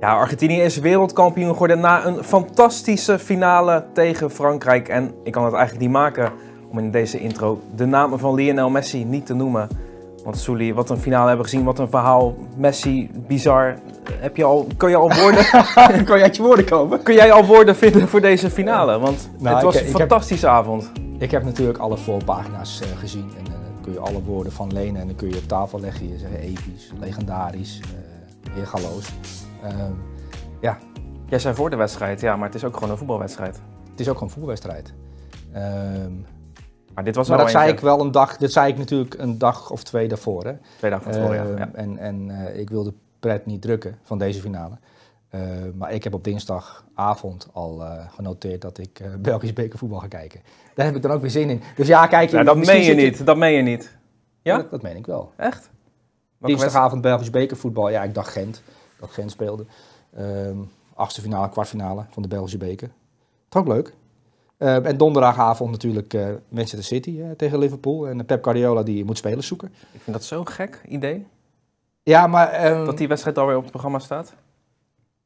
Ja, Argentinië is wereldkampioen geworden na een fantastische finale tegen Frankrijk. En ik kan het eigenlijk niet maken om in deze intro de namen van Lionel Messi niet te noemen. Want Suli, wat een finale hebben gezien, wat een verhaal. Messi, bizar. Heb je al, kun je al woorden... Kun jij uit je woorden komen? Kun jij al woorden vinden voor deze finale? Want nou, het was een fantastische avond. Ik heb natuurlijk alle voorpagina's eh, gezien. En eh, dan kun je alle woorden van lenen en dan kun je op tafel leggen. Je zegt episch, legendarisch, uh, eh, weergaloos. Ehm, ja. Jij zei voor de wedstrijd, ja, maar het is ook gewoon een voetbalwedstrijd. Het is ook gewoon een voetbalwedstrijd. Ehm, maar, dit was maar dat zei ik wel een dag, dat zei ik natuurlijk een dag of twee daarvoor. Hè? Twee dagen van tevoren, ja. Ehm, en, en eh, ik wil de pret niet drukken van deze finale. maar ik heb op dinsdagavond al eh, genoteerd dat ik eh, Belgisch bekervoetbal ga kijken. Daar heb ik dan ook weer zin in. Dus ja, kijk. je. dat meen je niet, dat meen je niet. Ja? Dat, meen ik wel. Echt? dinsdagavond Belgisch bekervoetbal, ja, ik dacht Gent dat Gent speelde. Um, achtste finale, kwartfinale van de Belgische beker. trok leuk. Ehm, en donderdagavond natuurlijk uh, Manchester City eh, tegen Liverpool. En Pep Guardiola die moet spelers zoeken. Ik vind dat zo'n gek idee. Ja, maar... Ehm, dat die wedstrijd alweer op het programma staat?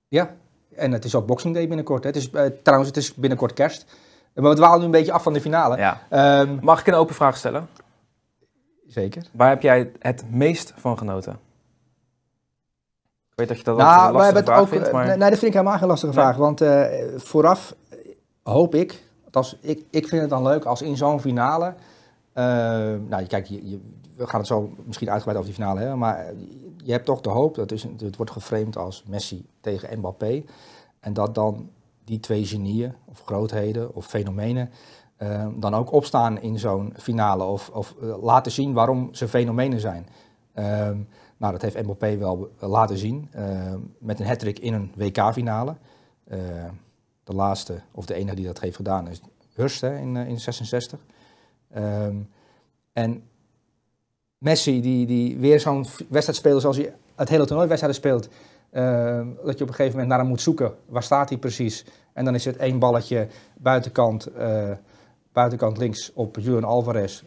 Ja. En het is ook Boxing Day binnenkort. Hè. Het is, eh, trouwens, het is binnenkort kerst. Maar we dwalen nu een beetje af van de finale. Mag ik een open vraag stellen? Zeker. Waar heb jij het meest van genoten? dat je dat nou, een lastige vraag ook, eh, Nee, dat vind ik helemaal geen lastige vraag. Want eh, vooraf hoop ik, ik, ik vind het dan leuk als in zo'n finale... Eh, nou, kijk, je, we gaan het zo misschien uitgebreid over die finale hebben, maar je hebt toch de hoop, dat het wordt geframed als Messi tegen Mbappé, en dat dan die twee genieën, of grootheden, of fenomenen, dan ook opstaan in zo'n finale, of, of laten zien waarom ze fenomenen zijn. Ehm, nou, dat heeft Mbappé wel laten zien eh, met een hat in een WK-finale. Eh, de laatste, of de enige die dat heeft gedaan, is Hurst hè, in, eh, in 66. Ehm, en Messi, die, die weer zo'n wedstrijd speelt, zoals hij het hele toernooi wedstrijd speelt. dat je op een gegeven moment naar hem moet zoeken. Waar staat hij precies? En dan is het één balletje buitenkant, buitenkant links op Julian Alvarez.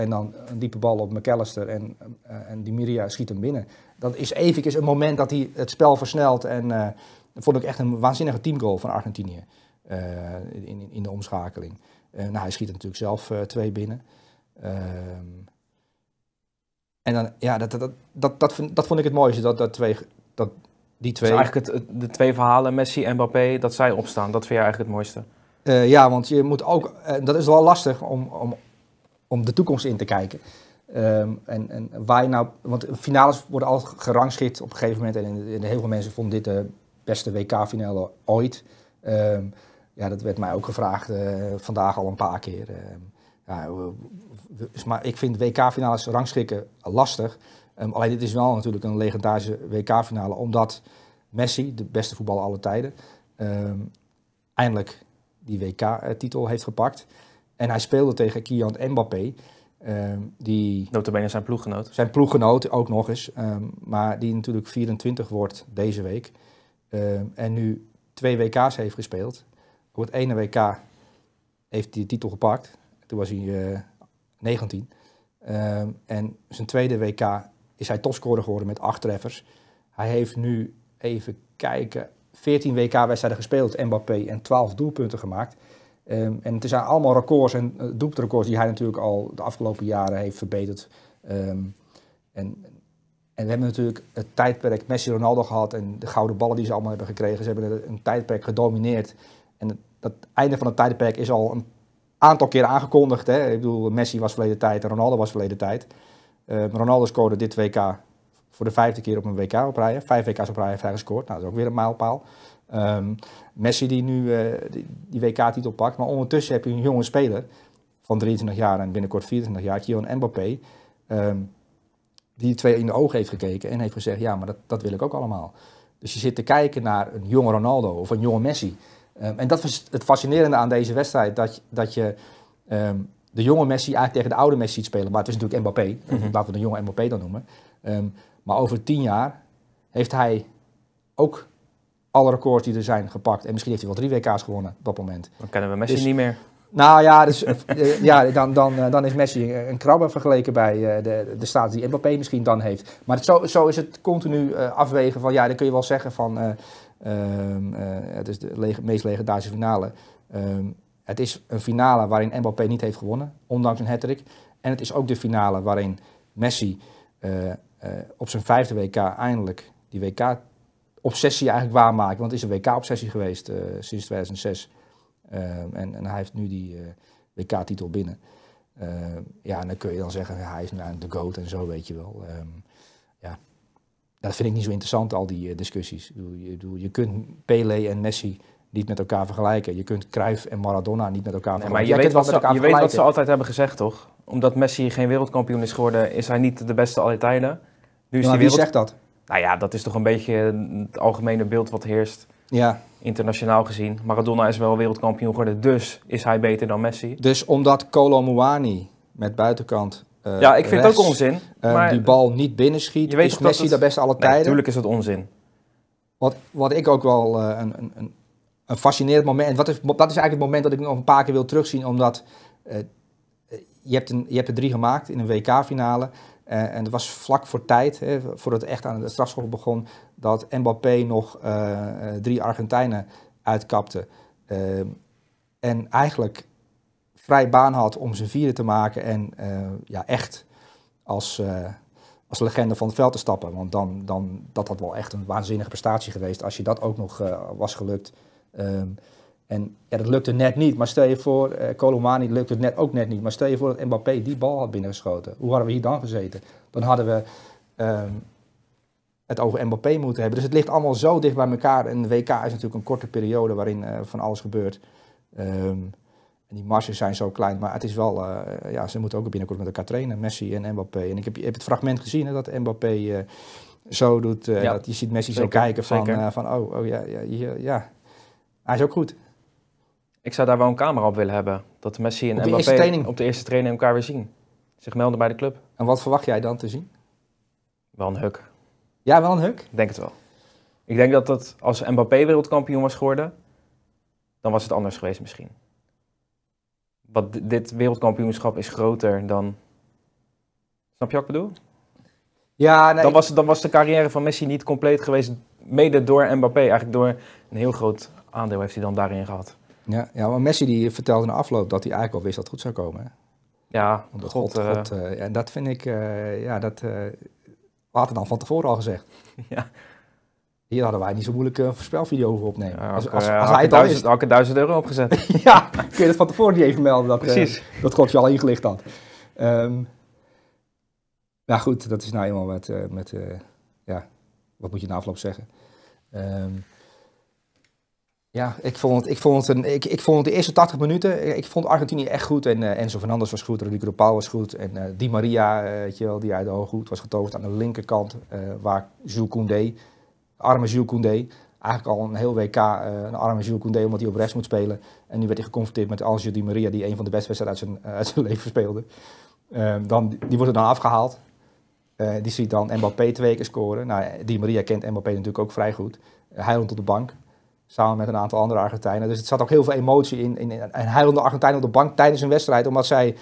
En dan een diepe bal op McAllister en, eh, en die Miria schiet hem binnen. Dat is even een moment dat hij het spel versnelt. En eh, dat vond ik echt een waanzinnige teamgoal van Argentinië eh, in, in, de omschakeling. nou, hij schiet natuurlijk zelf twee binnen. Ehm, en dan, ja, dat, dat, dat, dat, vond, ik het mooiste, dat, dat twee, dat die dus twee... eigenlijk het, de twee verhalen, Messi en Mbappé, dat zij opstaan. Dat vind je eigenlijk het mooiste? ja, want je moet ook, dat is wel lastig om, om om de toekomst in te kijken. Ehm, en, en waar je nou, want finales worden al gerangschikt op een gegeven moment. En, heel veel mensen vonden dit de beste WK-finale ooit. Ehm, ja, dat werd mij ook gevraagd eh, vandaag al een paar keer. Ehm, ja, maar ik vind WK-finales rangschikken lastig. alleen dit is wel natuurlijk een legendarische WK-finale, omdat Messi, de beste voetballer aller tijden, eindelijk die WK-titel heeft gepakt. En hij speelde tegen Kian Mbappé. Um, die Notabene zijn ploeggenoot. Zijn ploeggenoot ook nog eens. Ehm, maar die natuurlijk 24 wordt deze week. Ehm, en nu twee WK's heeft gespeeld. Op het ene WK heeft hij de titel gepakt. Toen was hij 19. Eh, en zijn tweede WK is hij topscorer geworden met acht treffers. Hij heeft nu, even kijken, 14 WK-wedstrijden gespeeld, Mbappé, en 12 doelpunten gemaakt. Ehm, en het zijn allemaal records en uh, die hij natuurlijk al de afgelopen jaren heeft verbeterd. Ehm, en, en we hebben natuurlijk het tijdperk Messi-Ronaldo gehad en de gouden ballen die ze allemaal hebben gekregen. Ze hebben een tijdperk gedomineerd. En het, dat einde van het tijdperk is al een aantal keer aangekondigd. Hè? Ik bedoel, Messi was verleden tijd en Ronaldo was verleden tijd. Ehm, Ronaldo scoorde dit WK voor de vijfde keer op een WK op rijden. Vijf WK's op rijden heeft gescoord. Nou, dat is ook weer een mijlpaal. Ehm, Messi die nu eh, die, WK-titel pakt. Maar ondertussen heb je een jonge speler van 23 jaar en binnenkort 24 jaar, Kylian Mbappé. Um, die twee in de ogen heeft gekeken en heeft gezegd, ja, maar dat, dat wil ik ook allemaal. Dus je zit te kijken naar een jonge Ronaldo of een jonge Messi. Ehm, en dat was het fascinerende aan deze wedstrijd, dat, dat je de jonge Messi eigenlijk tegen de oude Messi ziet spelen. Maar het is natuurlijk Mbappé, mm laten we de jonge Mbappé dan noemen. maar over tien jaar heeft hij ook alle records die er zijn gepakt. En misschien heeft hij wel drie WK's gewonnen op dat moment. Dan kennen we Messi dus- niet meer. Nou ja, dus, eh, eh, ja dan, dan, eh, dan is Messi een krabbe vergeleken bij de, de staat die Mbappé misschien dan heeft. Maar zo, zo is het continu afwegen van, ja, dan kun je wel zeggen van, ehm, het is de meest legendarische finale. Ehm, het is een finale waarin Mbappé niet heeft gewonnen, ondanks een hat En het is ook de finale waarin Messi op zijn vijfde WK eindelijk die WK obsessie eigenlijk waarmaken. Want het is een WK-obsessie geweest eh, sinds 2006. Ehm, en, en, hij heeft nu die eh, WK-titel binnen. Ehm, ja, en dan kun je dan zeggen, hij is nou de GOAT en zo, weet je wel. Ehm, ja, dat vind ik niet zo interessant, al die eh, discussies. je, je kunt Pele en Messi niet met elkaar vergelijken. Je kunt Cruyff en Maradona niet met elkaar vergelijken. maar je, weet, wat ze, je weet, ze, altijd hebben gezegd, toch? Omdat Messi geen wereldkampioen is geworden, is hij niet de beste aller tijden. Wie zegt dat? Nou ja, dat is toch een beetje het algemene beeld wat heerst. Ja. Internationaal gezien. Maradona is wel wereldkampioen geworden, dus is hij beter dan Messi. Dus omdat Colo Muani met buitenkant eh, ja, ik vind het ook onzin. Eh, maar die bal niet binnenschiet. Je weet is Messi het... daar best alle tijden? Natuurlijk is het onzin. Wat, wat ik ook wel eh, een, een, een fascinerend moment... wat is, dat is eigenlijk het moment dat ik nog een paar keer wil terugzien. Omdat je, hebt een, je hebt er drie gemaakt in een WK-finale. Eh, en dat was vlak voor tijd, hè, voordat het echt aan de strafschop begon, dat Mbappé nog eh, eh, drie Argentijnen uitkapte. en eigenlijk vrij baan had om zijn vierde te maken en ja, echt als, als legende van het veld te stappen. Want dan, dan, dat had wel echt een waanzinnige prestatie geweest als je dat ook nog was gelukt. Ehm, en ja, dat lukte net niet, maar stel je voor, uh, eh, Colomani lukt het net, ook net niet. Maar stel je voor dat Mbappé die bal had binnengeschoten. Hoe hadden we hier dan gezeten? Dan hadden we ehm, het over Mbappé moeten hebben. Dus het ligt allemaal zo dicht bij elkaar. En de WK is natuurlijk een korte periode waarin eh, van alles gebeurt. Ehm, en die marges zijn zo klein, maar het is wel, eh, ja, ze moeten ook binnenkort met elkaar trainen, Messi en Mbappé. En ik heb, heb het fragment gezien hè, dat Mbappé uh, zo doet, dat je ziet Messi zo kijken van, van oh, oh ja, ja, ja, ja, hij is ook goed. Ik zou daar wel een camera op willen hebben. Dat Messi en op Mbappé op de eerste training elkaar weer zien. Zich melden bij de club. En wat verwacht jij dan te zien? Wel een huk. Ja, wel een huk? Ik denk het wel. Ik denk dat dat als Mbappé wereldkampioen was geworden, dan was het anders geweest misschien. Want dit wereldkampioenschap is groter dan. Snap je wat ik bedoel? Ja, dan, was, dan was de carrière van Messi niet compleet geweest, mede door Mbappé. Eigenlijk door een heel groot aandeel heeft hij dan daarin gehad. Ja, ja maar Messi die vertelde na afloop dat hij eigenlijk al wist dat het goed zou komen. Ja, Omdat God. God, eh, eh, en dat vind ik, uh, ja, dat uh, dan van tevoren al gezegd. ja. Hier hadden wij niet zo moeilijk een voorspelvideo over opnemen. Ja, als, als, als hij het al duizend, duizend euro opgezet. ja, kun je dat van tevoren niet even melden dat, dat God je al ingelicht had. Um, nou goed, dat is nou eenmaal met, met ja, wat moet je na afloop zeggen. Um, ja, ik vond, het, ik, vond het een, ik, ik vond de eerste 80 minuten, eh, ik vond Argentinië echt goed. En eh, Enzo Fernandes was goed, Rodrigo de Paul was goed. En uh, Di Maria, uh, weet wel, die uit de goed was getoverd aan de linkerkant. waar Jules Koundé, arme Jules Koundé, eigenlijk al een heel WK een arme Jules Koundé omdat hij op rechts moet spelen. En nu werd hij geconfronteerd met Algio Di Maria, die een van de beste wedstrijden uit zijn, uit zijn leven speelde. Ehm, dan, die wordt er dan afgehaald. die ziet dan Mbappé twee keer scoren. Nou, Di Maria kent Mbappé natuurlijk ook vrij goed. hij rond op de bank. Samen met een aantal andere Argentijnen. Dus het zat ook heel veel emotie in. in, hij en huilende Argentijnen op de bank tijdens een wedstrijd. Omdat zij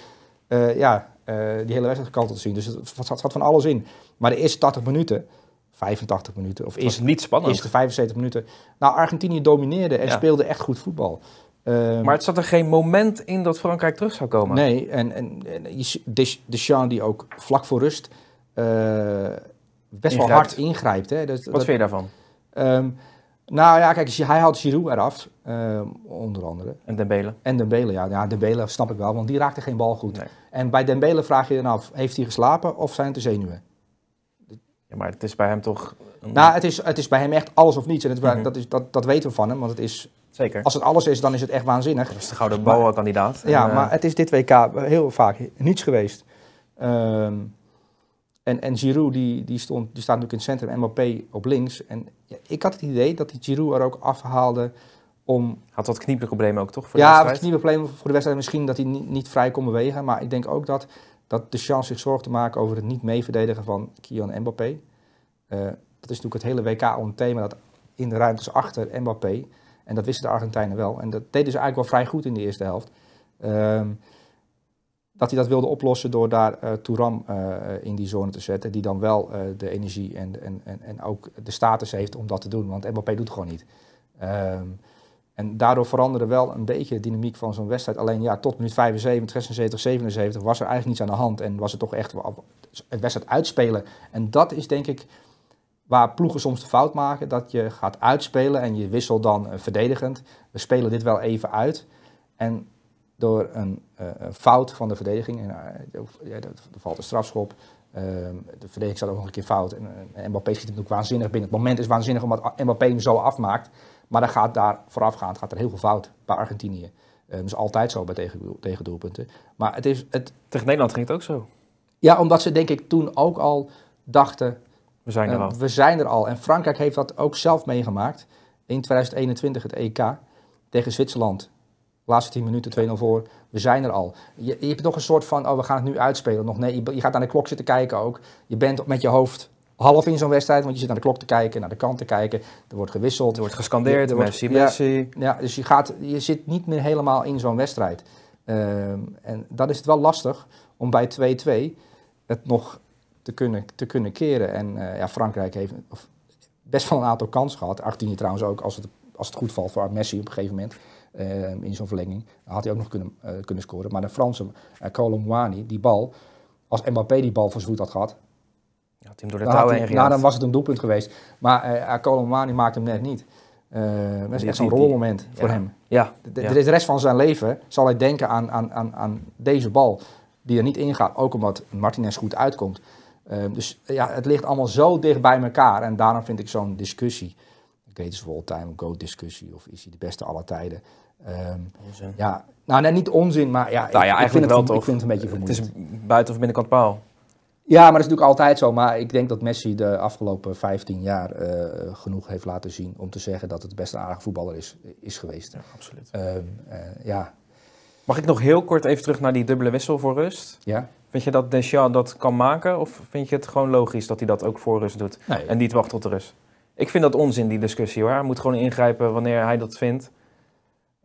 eh, ja, eh, die hele wedstrijd gekanteld zien. Dus het zat, zat, van alles in. Maar de eerste 80 minuten, 85 minuten. Of het niet spannend. Eerste 75 minuten. Nou, Argentinië domineerde en speelde echt goed voetbal. Ehm, maar het zat er geen moment in dat Frankrijk terug zou komen. Nee, en, en, en Deschamps die ook vlak voor rust eh, best wel hard ingrijpt. Hè? Wat vind je daarvan? Ehm, nou ja, kijk, hij haalt Giroud eraf, eh, onder andere. En Dembele. En Dembele, ja. ja. Dembele snap ik wel, want die raakte geen bal goed. Nee. En bij Dembele vraag je dan af, heeft hij geslapen of zijn het de zenuwen? Ja, maar het is bij hem toch... Nou, het is, het is bij hem echt alles of niets. En het, mhm. dat, is, dat, dat weten we van hem, want het is... Zeker. Als het alles is, dan is het echt waanzinnig. Dat is de gouden boa-kandidaat. Ja, eh, maar het is dit WK heel vaak niets geweest. Ehm en, en Giroud die, die, stond, die staat natuurlijk in het centrum, Mbappé op links. En ik had het idee dat die Giroud er ook afhaalde om... Had wat knieproblemen ook, toch? Voor ja, wat knieproblemen voor de wedstrijd. Misschien dat hij niet, niet, vrij kon bewegen. Maar ik denk ook dat, dat de chance zich zorg te maken over het niet meeverdedigen van Kian Mbappé. Uh, dat is natuurlijk het hele WK om thema, dat in de ruimtes achter Mbappé. En dat wisten de Argentijnen wel. En dat deden ze eigenlijk wel vrij goed in de eerste helft. Ehm, dat hij dat wilde oplossen door daar uh, Touram eh, in die zone te zetten. Die dan wel eh, de energie en, en, en, en ook de status heeft om dat te doen. Want Mbappé doet het gewoon niet. Ehm, en daardoor veranderde wel een beetje de dynamiek van zo'n wedstrijd. Alleen ja, tot minuut 75, 76, 77 was er eigenlijk niets aan de hand. En was het toch echt het wedstrijd uitspelen. En dat is denk ik waar ploegen soms de fout maken. Dat je gaat uitspelen en je wisselt dan verdedigend. We spelen dit wel even uit. En door een, eh, een fout van de verdediging. En, uh, er valt een strafschop. Ehm, de verdediging staat ook nog een keer fout. En, eh, en Mbappé schiet natuurlijk waanzinnig binnen. Het moment is waanzinnig omdat Mbappé hem zo afmaakt. Maar dan gaat daar voorafgaand gaat er heel veel fout bij Argentinië. dat ehm, is altijd zo bij tegen, tegen doelpunten. Maar het is, het... Tegen Nederland ging het ook zo. Ja, omdat ze denk ik toen ook al dachten... We zijn er al. We zijn er al. En Frankrijk heeft dat ook zelf meegemaakt. In 2021 het EK tegen Zwitserland laatste 10 minuten 2-0 voor. We zijn er al. Je, je, hebt toch een soort van, oh, we gaan het nu uitspelen. Nog, nee, je, gaat naar de klok zitten kijken ook. Je bent met je hoofd half in zo'n wedstrijd, want je zit naar de klok te kijken, naar de kant te kijken. Er wordt gewisseld. Er wordt gescandeerd, er wordt, Messi, ja, dus je, gaat, je zit niet meer helemaal in zo'n wedstrijd. Ehm, en dat is het wel lastig om bij 2-2 het nog te kunnen, te kunnen keren. En eh, ja, Frankrijk heeft best wel een aantal kansen gehad. Argentinië trouwens ook, als het, als het goed valt voor Messi op een gegeven moment. Ehm, in zo'n verlenging. Dan had hij ook nog kunnen, eh, kunnen scoren. Maar de Franse uh, die bal, als Mbappé die bal voor voet had gehad, ja, Tim door de touw heen Nou, dan was het een doelpunt geweest. Maar uh, eh, Colomwani maakt hem net niet. Uh, dat is echt zo'n rolmoment voor hem. Ja. De, de, rest van zijn leven zal hij denken aan, aan, aan, aan deze bal. Die er niet ingaat. Ook omdat Martinez goed uitkomt. Ehm, dus ja, het ligt allemaal zo dicht bij elkaar. En daarom vind ik zo'n discussie greatest of all time, go discussie of is hij de beste aller tijden. Ehm, ja, nou nee, niet onzin, maar ja, nou ik, eigenlijk vind wel het, toch. ik vind het een beetje vermoeiend. Het is buiten of binnenkant paal. Ja, maar dat is natuurlijk altijd zo. Maar ik denk dat Messi de afgelopen 15 jaar eh, genoeg heeft laten zien om te zeggen dat het de beste aardige voetballer is, is geweest. Ja, absoluut. Ehm, eh, ja. Mag ik nog heel kort even terug naar die dubbele wissel voor rust? Ja. Vind je dat Deschamps dat kan maken? Of vind je het gewoon logisch dat hij dat ook voor rust doet? En niet wacht tot de rust? Ik vind dat onzin, die discussie hoor. Hij moet gewoon ingrijpen wanneer hij dat vindt.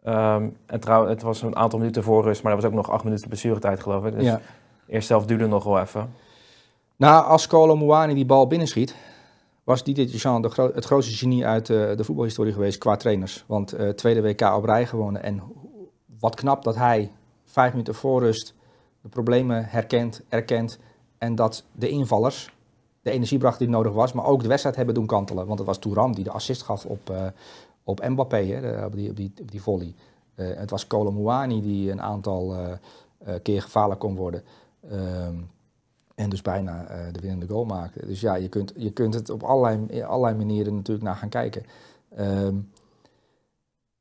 Ehm, en trouwens, het was een aantal minuten voor rust, maar er was ook nog acht minuten blessuretijd, geloof ik. Dus eerst zelf duurde nog wel even. Nou, als Colo Muani die bal binnenschiet, was Didier Jean de het grootste genie uit eh, de voetbalhistorie geweest qua trainers. Want eh, tweede WK op rij gewonnen. En wat knap dat hij vijf minuten voor rust de problemen herkent, erkent. En dat de invallers, de energie bracht die nodig was, maar ook de wedstrijd hebben doen kantelen. Want het was Touram die de assist gaf op, eh, op Mbappé, hè, op, die, op, die, die volley. Eh, het was Colomouani die een aantal eh, keer gevaarlijk kon worden. Ehm, en dus bijna de winnende goal maakte. Dus ja, je kunt, je kunt het op allerlei, allerlei manieren natuurlijk naar gaan kijken. Ehm,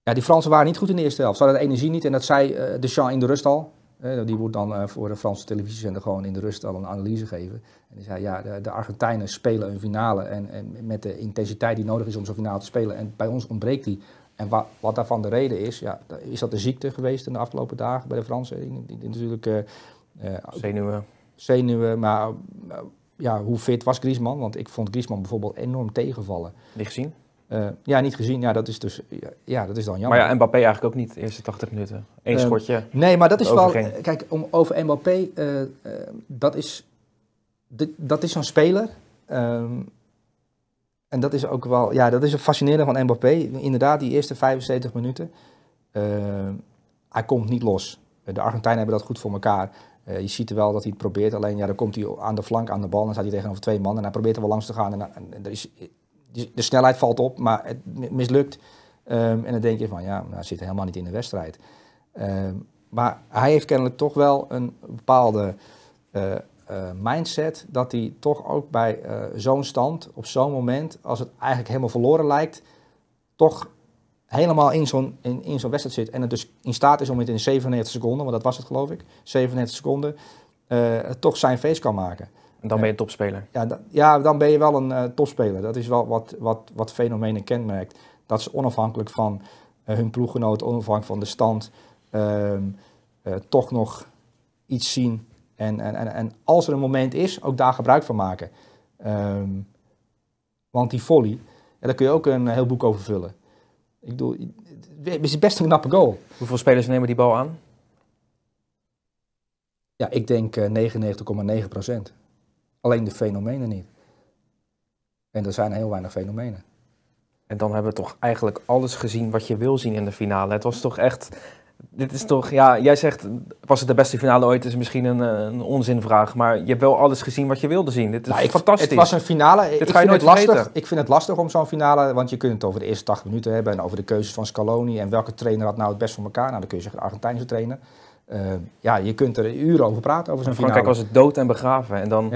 ja, die Fransen waren niet goed in de eerste helft. Ze hadden de energie niet en dat zei Deschamps in de rust al die wordt dan eh, voor de Franse televisiezender gewoon in de rust al een analyse geven. En die zei, ja, de, Argentijnen spelen een finale en, en, met de intensiteit die nodig is om zo'n finale te spelen. En bij ons ontbreekt die. En wat, wat daarvan de reden is, ja, is dat de ziekte geweest in de afgelopen dagen bij de Fransen. Die, natuurlijk... Eh, eh, zenuwen. Zenuwen, maar ja, hoe fit was Griezmann? Want ik vond Griezmann bijvoorbeeld enorm tegenvallen. Niet gezien? Eh, ja, niet gezien. Ja, dat is dus ja, dat is dan jammer. Maar ja, Mbappé eigenlijk ook niet de eerste 80 minuten. Eén ehm, schotje. Nee, maar dat is wel. Kijk, om, over Mbappé, eh, eh, dat is, de, dat is zo'n speler. Ehm, en dat is ook wel, ja, dat is het fascinerende van Mbappé. Inderdaad, die eerste 75 minuten. Ehm, hij komt niet los. De Argentijnen hebben dat goed voor elkaar. je ziet wel dat hij het probeert, alleen ja, dan komt hij aan de flank aan de bal en staat hij tegenover twee mannen en hij probeert er wel langs te gaan. en, en er is de snelheid valt op, maar het mislukt. Ehm, en dan denk je van, ja, nou, zit helemaal niet in de wedstrijd. Ehm, maar hij heeft kennelijk toch wel een bepaalde eh, eh, mindset dat hij toch ook bij eh, zo'n stand, op zo'n moment, als het eigenlijk helemaal verloren lijkt, toch helemaal in zo'n in, in zo'n wedstrijd zit. En het dus in staat is om het in 97 seconden, want dat was het geloof ik, 97 seconden, toch zijn feest kan maken. En dan ben je topspeler. Ja, dan, ja, dan ben je wel een eh, topspeler. Dat is wel wat, wat, wat fenomenen kenmerkt. Dat ze onafhankelijk van eh, hun ploeggenoot, onafhankelijk van de stand, ehm, eh, toch nog iets zien. En, en, en, en als er een moment is, ook daar gebruik van maken. Ehm, want die volley, en daar kun je ook een heel boek over vullen. Ik bedoel, het is best een knappe goal. Hoeveel spelers nemen die bal aan? Ja, ik denk 99,9 procent. Alleen de fenomenen niet. En er zijn heel weinig fenomenen. En dan hebben we toch eigenlijk alles gezien wat je wil zien in de finale. Het was toch echt. Dit is toch, ja, jij zegt, was het de beste finale ooit? Is misschien een, een onzinvraag, maar je hebt wel alles gezien wat je wilde zien. Dit is nou, fantastisch. Het was een finale. Dit ik ga je nooit lastig. Ik vind het lastig om zo'n finale, want je kunt het over de eerste 80 minuten hebben en over de keuzes van Scaloni en welke trainer had nou het best voor elkaar. Nou, dan kun je zeggen Argentijnse trainer. Eh, ja, je kunt er uren over praten over zo'n finale. Frankrijk was het dood en begraven en dan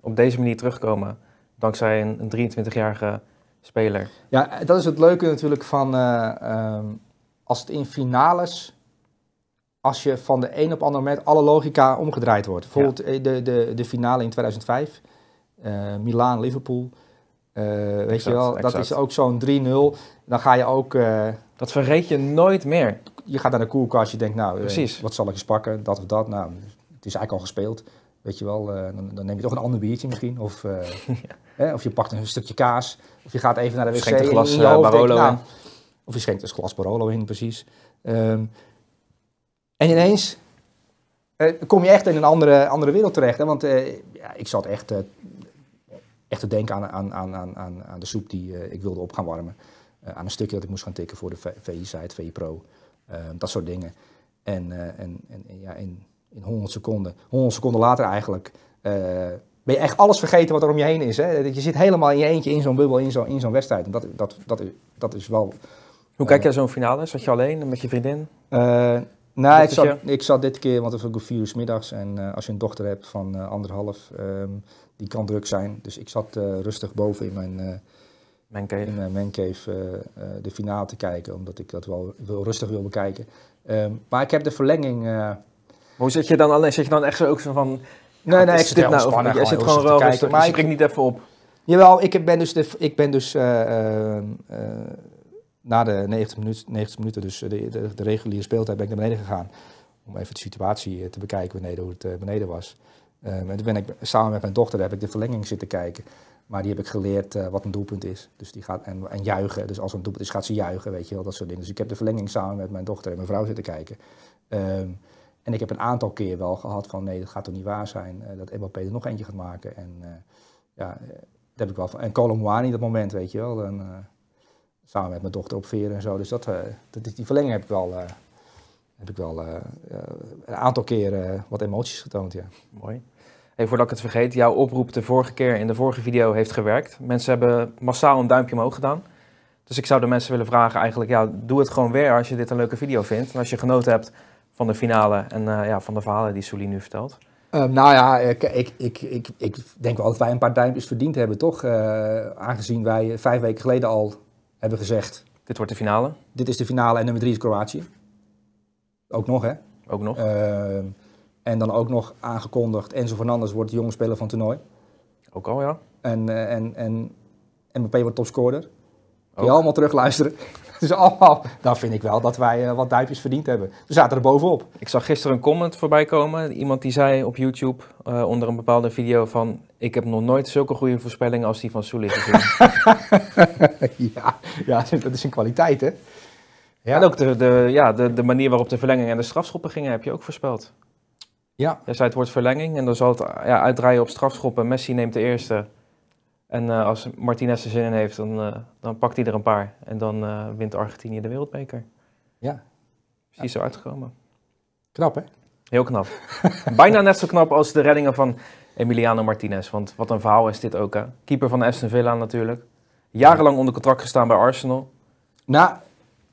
op deze manier terugkomen dankzij een, 23-jarige speler. Ja, dat is het leuke natuurlijk van eh, ehm, als het in finales, als je van de een op ander moment alle logica omgedraaid wordt. Bijvoorbeeld eh, de, de, de finale in 2005, uh, eh, Milaan, Liverpool. weet je wel, dat is ook zo'n 3-0. Dan ga je ook. dat vergeet je nooit meer. Je gaat naar de koelkast, je denkt, nou, Precies. wat zal ik eens pakken, dat of dat. Nou, het is eigenlijk al gespeeld. Weet je wel, eh, dan, dan, neem je toch een ander biertje misschien. Of, uh, of je pakt een stukje kaas. Of je gaat even naar de wc. Schenkt een glas in eh, Barolo nou, in. Of je schenkt een glas Barolo in, precies. Ehm, en ineens kom je echt in een andere, andere wereld terecht. Hè? Want ja, ik zat echt, echt te denken aan, aan, aan, aan, aan de soep die ik wilde op gaan warmen. aan een stukje dat ik moest gaan tikken voor de VI-site, VI Pro. dat soort dingen. En, en, en, ja, in in 100 seconden. 100 seconden later eigenlijk eh, ben je echt alles vergeten wat er om je heen is. Hè? Je zit helemaal in je eentje in zo'n bubbel, in, zo, in zo'n wedstrijd. En dat, dat, dat, is, dat is wel... Hoe kijk eh, jij zo'n finale? Zat je alleen met je vriendin? Eh, nou, ik zat, ik zat, dit keer, want het was ook vier uur middags. En als je een dochter hebt van anderhalf, ehm, die kan druk zijn. Dus ik zat rustig boven in mijn mancave, in mijn de finale te kijken. Omdat ik dat wel, rustig wil bekijken. Ehm, maar ik heb de verlenging hoe zit je dan alleen? Zit je dan echt zo ook zo van. nee, ah, nee, ik zit nou over. zit gewoon wel rustig. Maar ik spreek niet even op. Jawel, ik ben dus, de, ik ben dus eh, eh, eh, na de 90, minuten, 90 minuten dus de, de, de, reguliere speeltijd, ben ik naar beneden gegaan. Om even de situatie te bekijken beneden, hoe het beneden was. en toen ben ik samen met mijn dochter heb ik de verlenging zitten kijken. Maar die heb ik geleerd wat een doelpunt is. Dus die gaat, en, en, juichen. Dus als een doelpunt is, gaat ze juichen, weet je wel, dat soort dingen. Dus ik heb de verlenging samen met mijn dochter en mijn vrouw zitten kijken. Ehm, en ik heb een aantal keer wel gehad van nee, dat gaat toch niet waar zijn. Eh, dat Mbappé er nog eentje gaat maken. En eh, ja, eh, dat heb ik wel van. En Colomwani dat moment, weet je wel. Dan, samen met mijn dochter op veren en zo. Dus dat, dat, die verlenging heb ik wel, heb ik wel een aantal keer wat emoties getoond, ja. Mooi. Even voordat ik het vergeet, jouw oproep de vorige keer in de vorige video heeft gewerkt. Mensen hebben massaal een duimpje omhoog gedaan. Dus ik zou de mensen willen vragen eigenlijk, ja, doe het gewoon weer als je dit een leuke video vindt. En als je genoten hebt, van de finale en eh, ja, van de verhalen die Souli nu vertelt? Ehm, nou ja, ik, ik, ik, ik, denk wel dat wij een paar duimpjes verdiend hebben, toch? Eh, aangezien wij vijf weken geleden al hebben gezegd... Dit wordt de finale? Dit is de finale en nummer drie is Kroatië. Ook nog, hè? Ook nog. Ehm, en dan ook nog aangekondigd, Enzo Fernandes wordt de jonge speler van het toernooi. Ook al, ja. En, uh, en, en, wordt topscorer. Kun je allemaal terugluisteren. Dus allemaal, dan vind ik wel dat wij eh, wat duimpjes verdiend hebben. We zaten er bovenop. Ik zag gisteren een comment voorbij komen. Iemand die zei op YouTube eh, onder een bepaalde video van... Ik heb nog nooit zulke goede voorspellingen als die van Soeli gezien. ja, ja, dat is een kwaliteit hè. Ja. En ook de, de, ja, de, de manier waarop de verlenging en de strafschoppen gingen heb je ook voorspeld. Ja. Je zei het woord verlenging en dan zal het ja, uitdraaien op strafschoppen. Messi neemt de eerste. En eh, als Martinez er zin in heeft, dan, eh, dan pakt hij er een paar. En dan eh, wint Argentinië de wereldbeker. Ja. Precies zo uitgekomen. Knap, hè? Heel knap. Bijna net zo knap als de reddingen van Emiliano Martinez. Want wat een verhaal is dit ook, hè? Keeper van Aston Villa natuurlijk. Jarenlang onder contract gestaan bij Arsenal. Nou...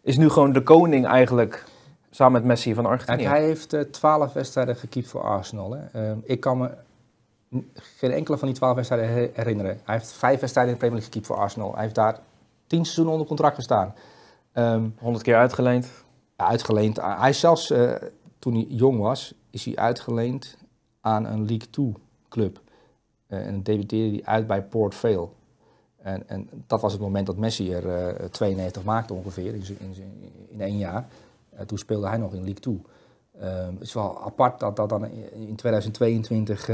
Is nu gewoon de koning eigenlijk samen met Messi van Argentinië. hij heeft twaalf wedstrijden gekiept voor Arsenal. Hè? Ehm, ik kan me geen enkele van die twaalf wedstrijden herinneren. Hij heeft vijf wedstrijden in de Premier League gekiept voor Arsenal. Hij heeft daar tien seizoenen onder contract gestaan. Um, ehm, 100 keer uitgeleend. uitgeleend. Hij zelfs, eh, toen hij jong was, is hij uitgeleend aan een League 2 club. Uh, en debuteerde hij uit bij Port Vale. En, en, dat was het moment dat Messi er uh, eh, 92 maakte ongeveer in, in, in één jaar. toen speelde hij nog in League 2. Ehm, het is wel apart dat dat dan in 2022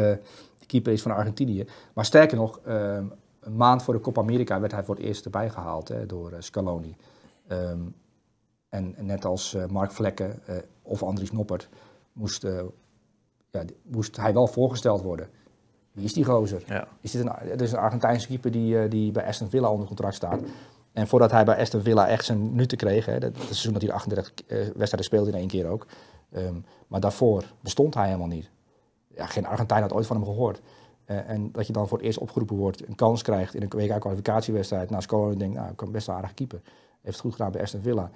keeper is van Argentinië. Maar sterker nog, ehm, een maand voor de Copa America werd hij voor het eerst erbij gehaald hè, door eh, Scaloni. Ehm, en, net als eh, Mark Vlekken eh, of Andries Noppert moest, ja, moest hij wel voorgesteld worden. Wie is die gozer? Ja. Is dit een, het is een Argentijnse keeper die, die bij Aston Villa onder contract staat. En voordat hij bij Aston Villa echt zijn nutte kreeg, hè, dat, seizoen dat hij 38 wedstrijden speelde in één keer ook. Ehm, maar daarvoor bestond hij helemaal niet geen Argentijn had ooit van hem gehoord. Eh, en dat je dan voor het eerst opgeroepen wordt, een kans krijgt in een WK-kwalificatiewedstrijd. Na scoren en denkt, nou, ik kan best een aardig keeper. Heeft het goed gedaan bij Aston Villa.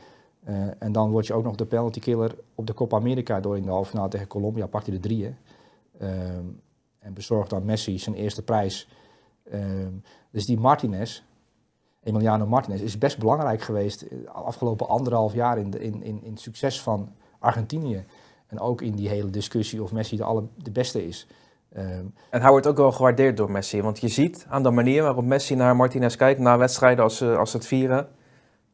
Eh, en dan word je ook nog de penalty killer op de Copa America door in de halve finale tegen Colombia. Pakt hij de drieën ehm, en bezorgt dan Messi zijn eerste prijs. Ehm, dus die Martinez, Emiliano Martinez, is best belangrijk geweest eh, de afgelopen anderhalf jaar in, de, in, in, in het succes van Argentinië. En ook in die hele discussie of Messi de, alle, de beste is. Ehm, en hij wordt ook wel gewaardeerd door Messi. Want je ziet aan de manier waarop Messi naar Martinez kijkt na wedstrijden als, eh, als het vieren.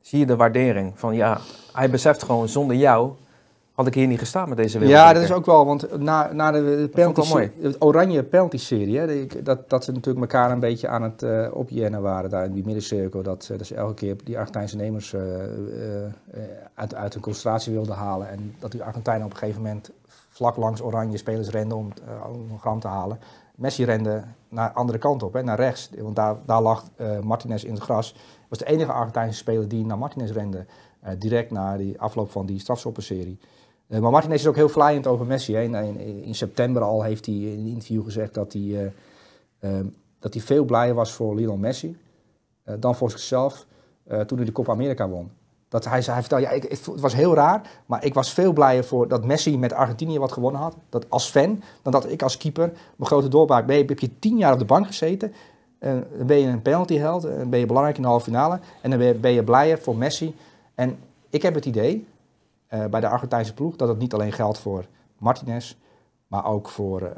Zie je de waardering van ja, hij beseft gewoon zonder jou had ik hier niet gestaan met deze wereld. Ja, dat is ook wel, want na, na de, penalty, oranje penalty serie, hè, dat, dat ze natuurlijk elkaar een beetje aan het uh, eh, opjennen waren daar in die middencirkel. Dat, dat ze elke keer die Argentijnse nemers eh, eh, uit, uit hun concentratie wilden halen. En dat die Argentijnen op een gegeven moment vlak langs oranje spelers renden om, een gram te halen. Messi rende naar de andere kant op, hè, naar rechts. Want daar, daar lag Martinez in het gras. was de enige Argentijnse speler die naar Martinez rende. direct na die afloop van die strafschoppen serie eh, maar Martinez is ook heel vlijend over Messi. Hè. In, in, in, september al heeft hij in een interview gezegd dat hij, eh, ehm, dat hij veel blijer was voor Lionel Messi eh, dan voor zichzelf toen hij de Copa America won. Dat hij, hij vertelde, ja, ik, het was heel raar, maar ik was veel blijer voor dat Messi met Argentinië wat gewonnen had. Dat als fan, dan dat ik als keeper mijn grote doorbraak ben. Heb je tien jaar op de bank gezeten, en ben je een penaltyheld, en ben je belangrijk in de halve finale en dan ben je blijer voor Messi. En ik heb het idee, eh, bij de Argentijnse ploeg dat het niet alleen geldt voor Martinez, maar ook voor, uh,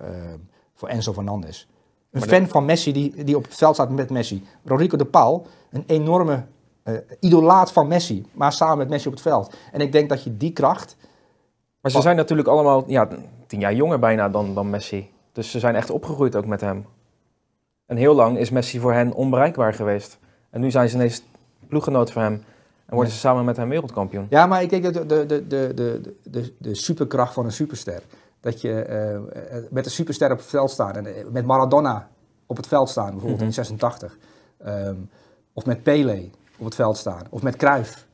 voor Enzo Fernandez. Een fan van Messi die, die op het veld staat met Messi. Rodrigo de Paul, een enorme eh, idolaat van Messi, maar samen met Messi op het veld. En ik denk dat je die kracht. Maar ze zijn natuurlijk allemaal ja, tien jaar jonger bijna dan, dan Messi. Dus ze zijn echt opgegroeid ook met hem. En heel lang is Messi voor hen onbereikbaar geweest. En nu zijn ze ineens ploeggenoot voor hem. En worden ze samen met hem wereldkampioen. Ja, maar ik denk dat de, de, de, de, de, de superkracht van een superster. Dat je eh, eh, met een superster op het veld staat. En, eh, met Maradona op het veld staan, bijvoorbeeld mhm. in 86. Ehm, of met Pele op het veld staan. Of met Cruijff.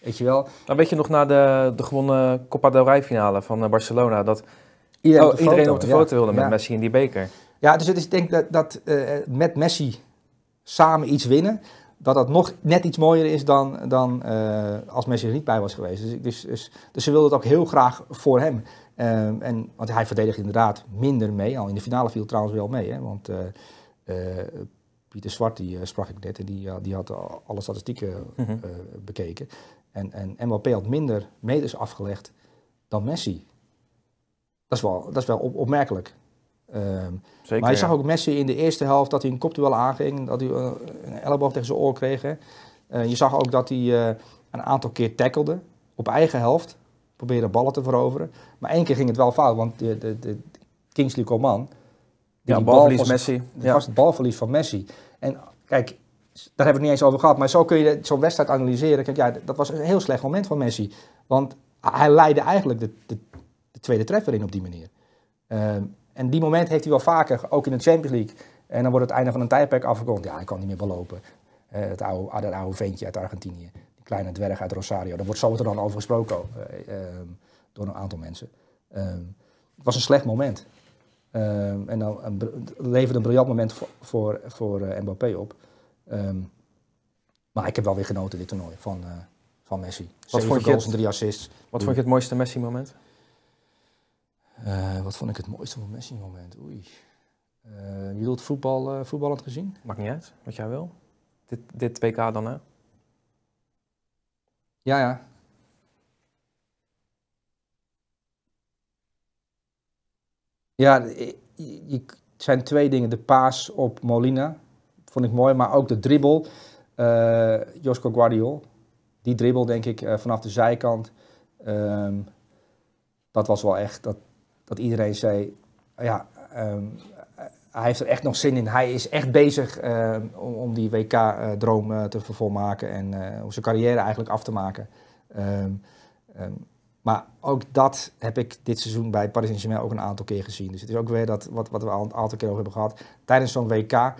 Weet je wel. Dan weet je nog na de, de gewonnen Copa del Rey finale van Barcelona. Dat iedereen, oh, op, de foto, wilde met Messi in die beker. Ja, dus ik denk dat, dat met Messi samen iets winnen dat dat nog net iets mooier is dan, dan eh, als Messi er niet bij was geweest. Dus, dus, dus, dus, ze wilde het ook heel graag voor hem. Eh, en, want hij verdedigt inderdaad minder mee. Al in de finale viel trouwens wel mee. Hè? Want eh, Pieter Zwart, die sprak ik net, en die, die had alle statistieken mhm. bekeken. En, en had minder meters afgelegd dan Messi. Dat is wel, dat is wel opmerkelijk. Ehm, maar je zag ook Messi in de eerste helft dat hij een kopduel aanging, dat hij eh, een elleboog tegen zijn oor kreeg. Eh, je zag ook dat hij eh, een aantal keer tackelde op eigen helft, probeerde ballen te veroveren. Maar één keer ging het wel fout, want de, de, de Kingsley Coman... die balverlies bal Messi. Het was het balverlies van Messi. En kijk, daar hebben we het niet eens over gehad, maar zo kun je zo'n wedstrijd analyseren. Kijk, ja, dat was een heel slecht moment van Messi, want hij leidde eigenlijk de, de, de tweede treffer in op die manier. Ehm, en die moment heeft hij wel vaker, ook in de Champions League. En dan wordt het einde van een tijdperk afgerond. Ja, hij kan niet meer belopen. Eh, het oude, ah, dat oude ventje uit Argentinië. Die kleine dwerg uit Rosario. Daar wordt zo dan over gesproken eh, ehm, door een aantal mensen. Ehm, het was een slecht moment. Ehm, en dan een, eh, levert een briljant moment voor, voor, voor Mbappé op. maar ik heb wel weer genoten dit toernooi van, van Messi. Wat vond je goals en drie assists. Wat vond je het mooiste Messi-moment? Eh, wat vond ik het mooiste van Messi moment? Oei. Uh, je wilt voetbal, eh, voetballend gezien? Maakt niet uit, wat jij wil. Dit, dit WK dan, hè? Ja, ja. Ja, je, zijn twee dingen. De paas op Molina vond ik mooi, maar ook de dribbel. Uh, Josco Guardiol, die dribbel denk ik vanaf de zijkant. Ehm, dat was wel echt, dat, dat iedereen zei, ja, ehm, hij heeft er echt nog zin in. Hij is echt bezig ehm, om, die WK-droom eh, te vervolmaken en eh, om zijn carrière eigenlijk af te maken. Ehm, maar ook dat heb ik dit seizoen bij Paris Saint-Germain ook een aantal keer gezien. Dus het is ook weer dat wat, wat we al een aantal keer over hebben gehad. Tijdens zo'n WK,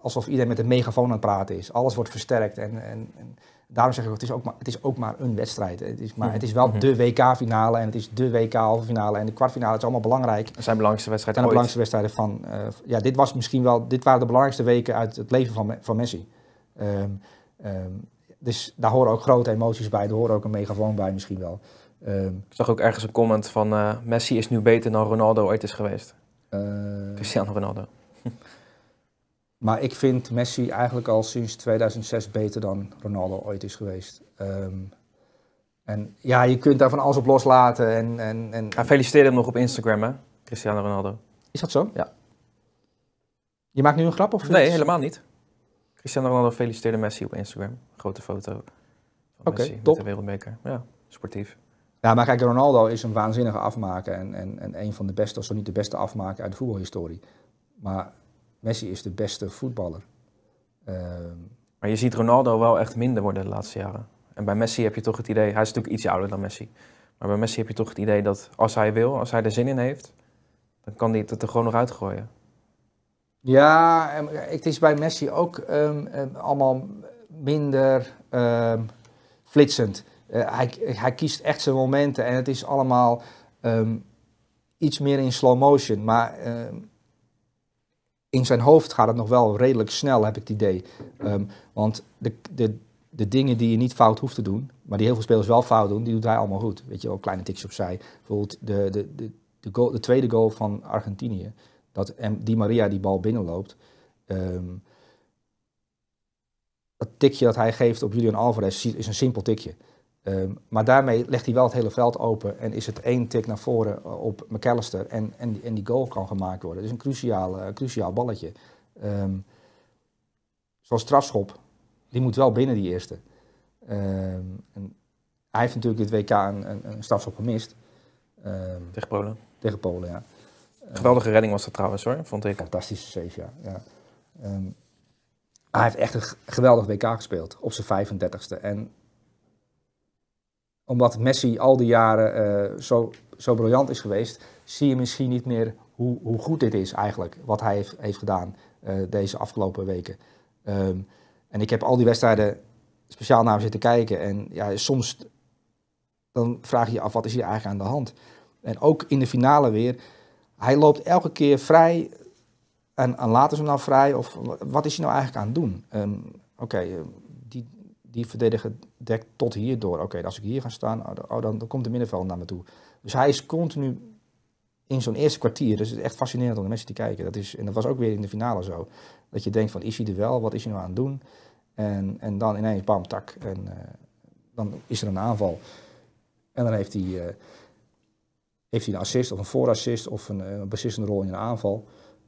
alsof iedereen met een megafoon aan het praten is. Alles wordt versterkt en, en, en daarom zeg ik ook, het is ook maar, het is ook maar een wedstrijd. Het is, maar, mhm. het is wel mhm. de WK-finale en het is de WK-halve finale en de kwartfinale. Het is allemaal belangrijk. Het zijn belangrijkste wedstrijden zijn de belangrijkste wedstrijden van... Eh, ja, dit, was misschien wel, dit waren de belangrijkste weken uit het leven van, van Messi. Ehm, ehm, dus daar horen ook grote emoties bij. Daar horen ook een megafoon bij misschien wel. Ehm, ik zag ook ergens een comment van... Eh, Messi is nu beter dan Ronaldo ooit is geweest. Uh, Cristiano Ronaldo. Maar ik vind Messi eigenlijk al sinds 2006 beter dan Ronaldo ooit is geweest. Ehm, en ja, je kunt daar van alles op loslaten. En, en, en... Hij feliciteerde hem nog op Instagram, hè? Cristiano Ronaldo. Is dat zo? Ja. Je maakt nu een grap of? Nee, helemaal niet. Cristiano Ronaldo feliciteerde Messi op Instagram. Grote foto van Messi top. de wereldmaker. Ja, sportief. Ja, maar kijk, Ronaldo is een waanzinnige afmaker en, en, en een van de beste, of zo niet de beste afmaker uit de voetbalhistorie. Maar Messi is de beste voetballer. Ehm, maar je ziet Ronaldo wel echt minder worden de laatste jaren. En bij Messi heb je toch het idee, hij is natuurlijk iets ouder dan Messi. Maar bij Messi heb je toch het idee dat als hij wil, als hij er zin in heeft, dan kan hij het er gewoon nog uitgooien. Ja, ehm, het is bij Messi ook ehm, allemaal minder flitsend. Eh, hij, hij, kiest echt zijn momenten en het is allemaal iets meer in slow motion. Maar in zijn hoofd gaat het nog wel redelijk snel, heb ik het idee. Ehm, want de, de, de dingen die je niet fout hoeft te doen, maar die heel veel spelers wel fout doen, die doet hij allemaal goed. Weet je wel, kleine tikjes opzij. Bijvoorbeeld de, de, de, de, goal, de tweede goal van Argentinië, dat Di Maria die bal binnenloopt. Ehm, dat tikje dat hij geeft op Julian Alvarez is een simpel tikje. Ehm, maar daarmee legt hij wel het hele veld open en is het één tik naar voren eh, op McAllister en, en, die goal kan gemaakt worden. Het is een cruciaal, eh, cruciaal balletje. Um, zo'n strafschop, die moet wel binnen die eerste. Ehm, en hij heeft natuurlijk dit WK een, een, strafschop gemist. tegen Polen. Tegen Polen, ja. Geweldige redding was dat trouwens hoor, vond ik. Fantastische save, ja. ja. hij heeft echt een geweldig WK gespeeld op zijn 35ste. En omdat Messi al die jaren eh, zo, zo briljant is geweest, zie je misschien niet meer hoe, hoe goed dit is eigenlijk. Wat hij heeft, heeft gedaan eh, deze afgelopen weken. Ehm, en ik heb al die wedstrijden speciaal naar hem zitten kijken. En ja, soms dan vraag je je af, wat is hier eigenlijk aan de hand? En ook in de finale weer. Hij loopt elke keer vrij. En, en laten ze hem nou vrij? Of wat is hij nou eigenlijk aan het doen? Ehm, oké, eh, die, die verdediger dekt tot hier door. Oké, als ik hier ga staan, oh, oh, dan, dan komt de middenveld naar me toe. Dus hij is continu in zo'n eerste kwartier. Dus het is echt fascinerend om de mensen te kijken. Dat is, en dat was ook weer in de finale zo. Dat je denkt van, is hij er wel? Wat is hij nou aan het doen? En, en dan ineens, bam, tak. En eh, dan is er een aanval. En dan heeft hij, eh, heeft hij een assist of een voorassist of een, eh, een beslissende rol in een aanval.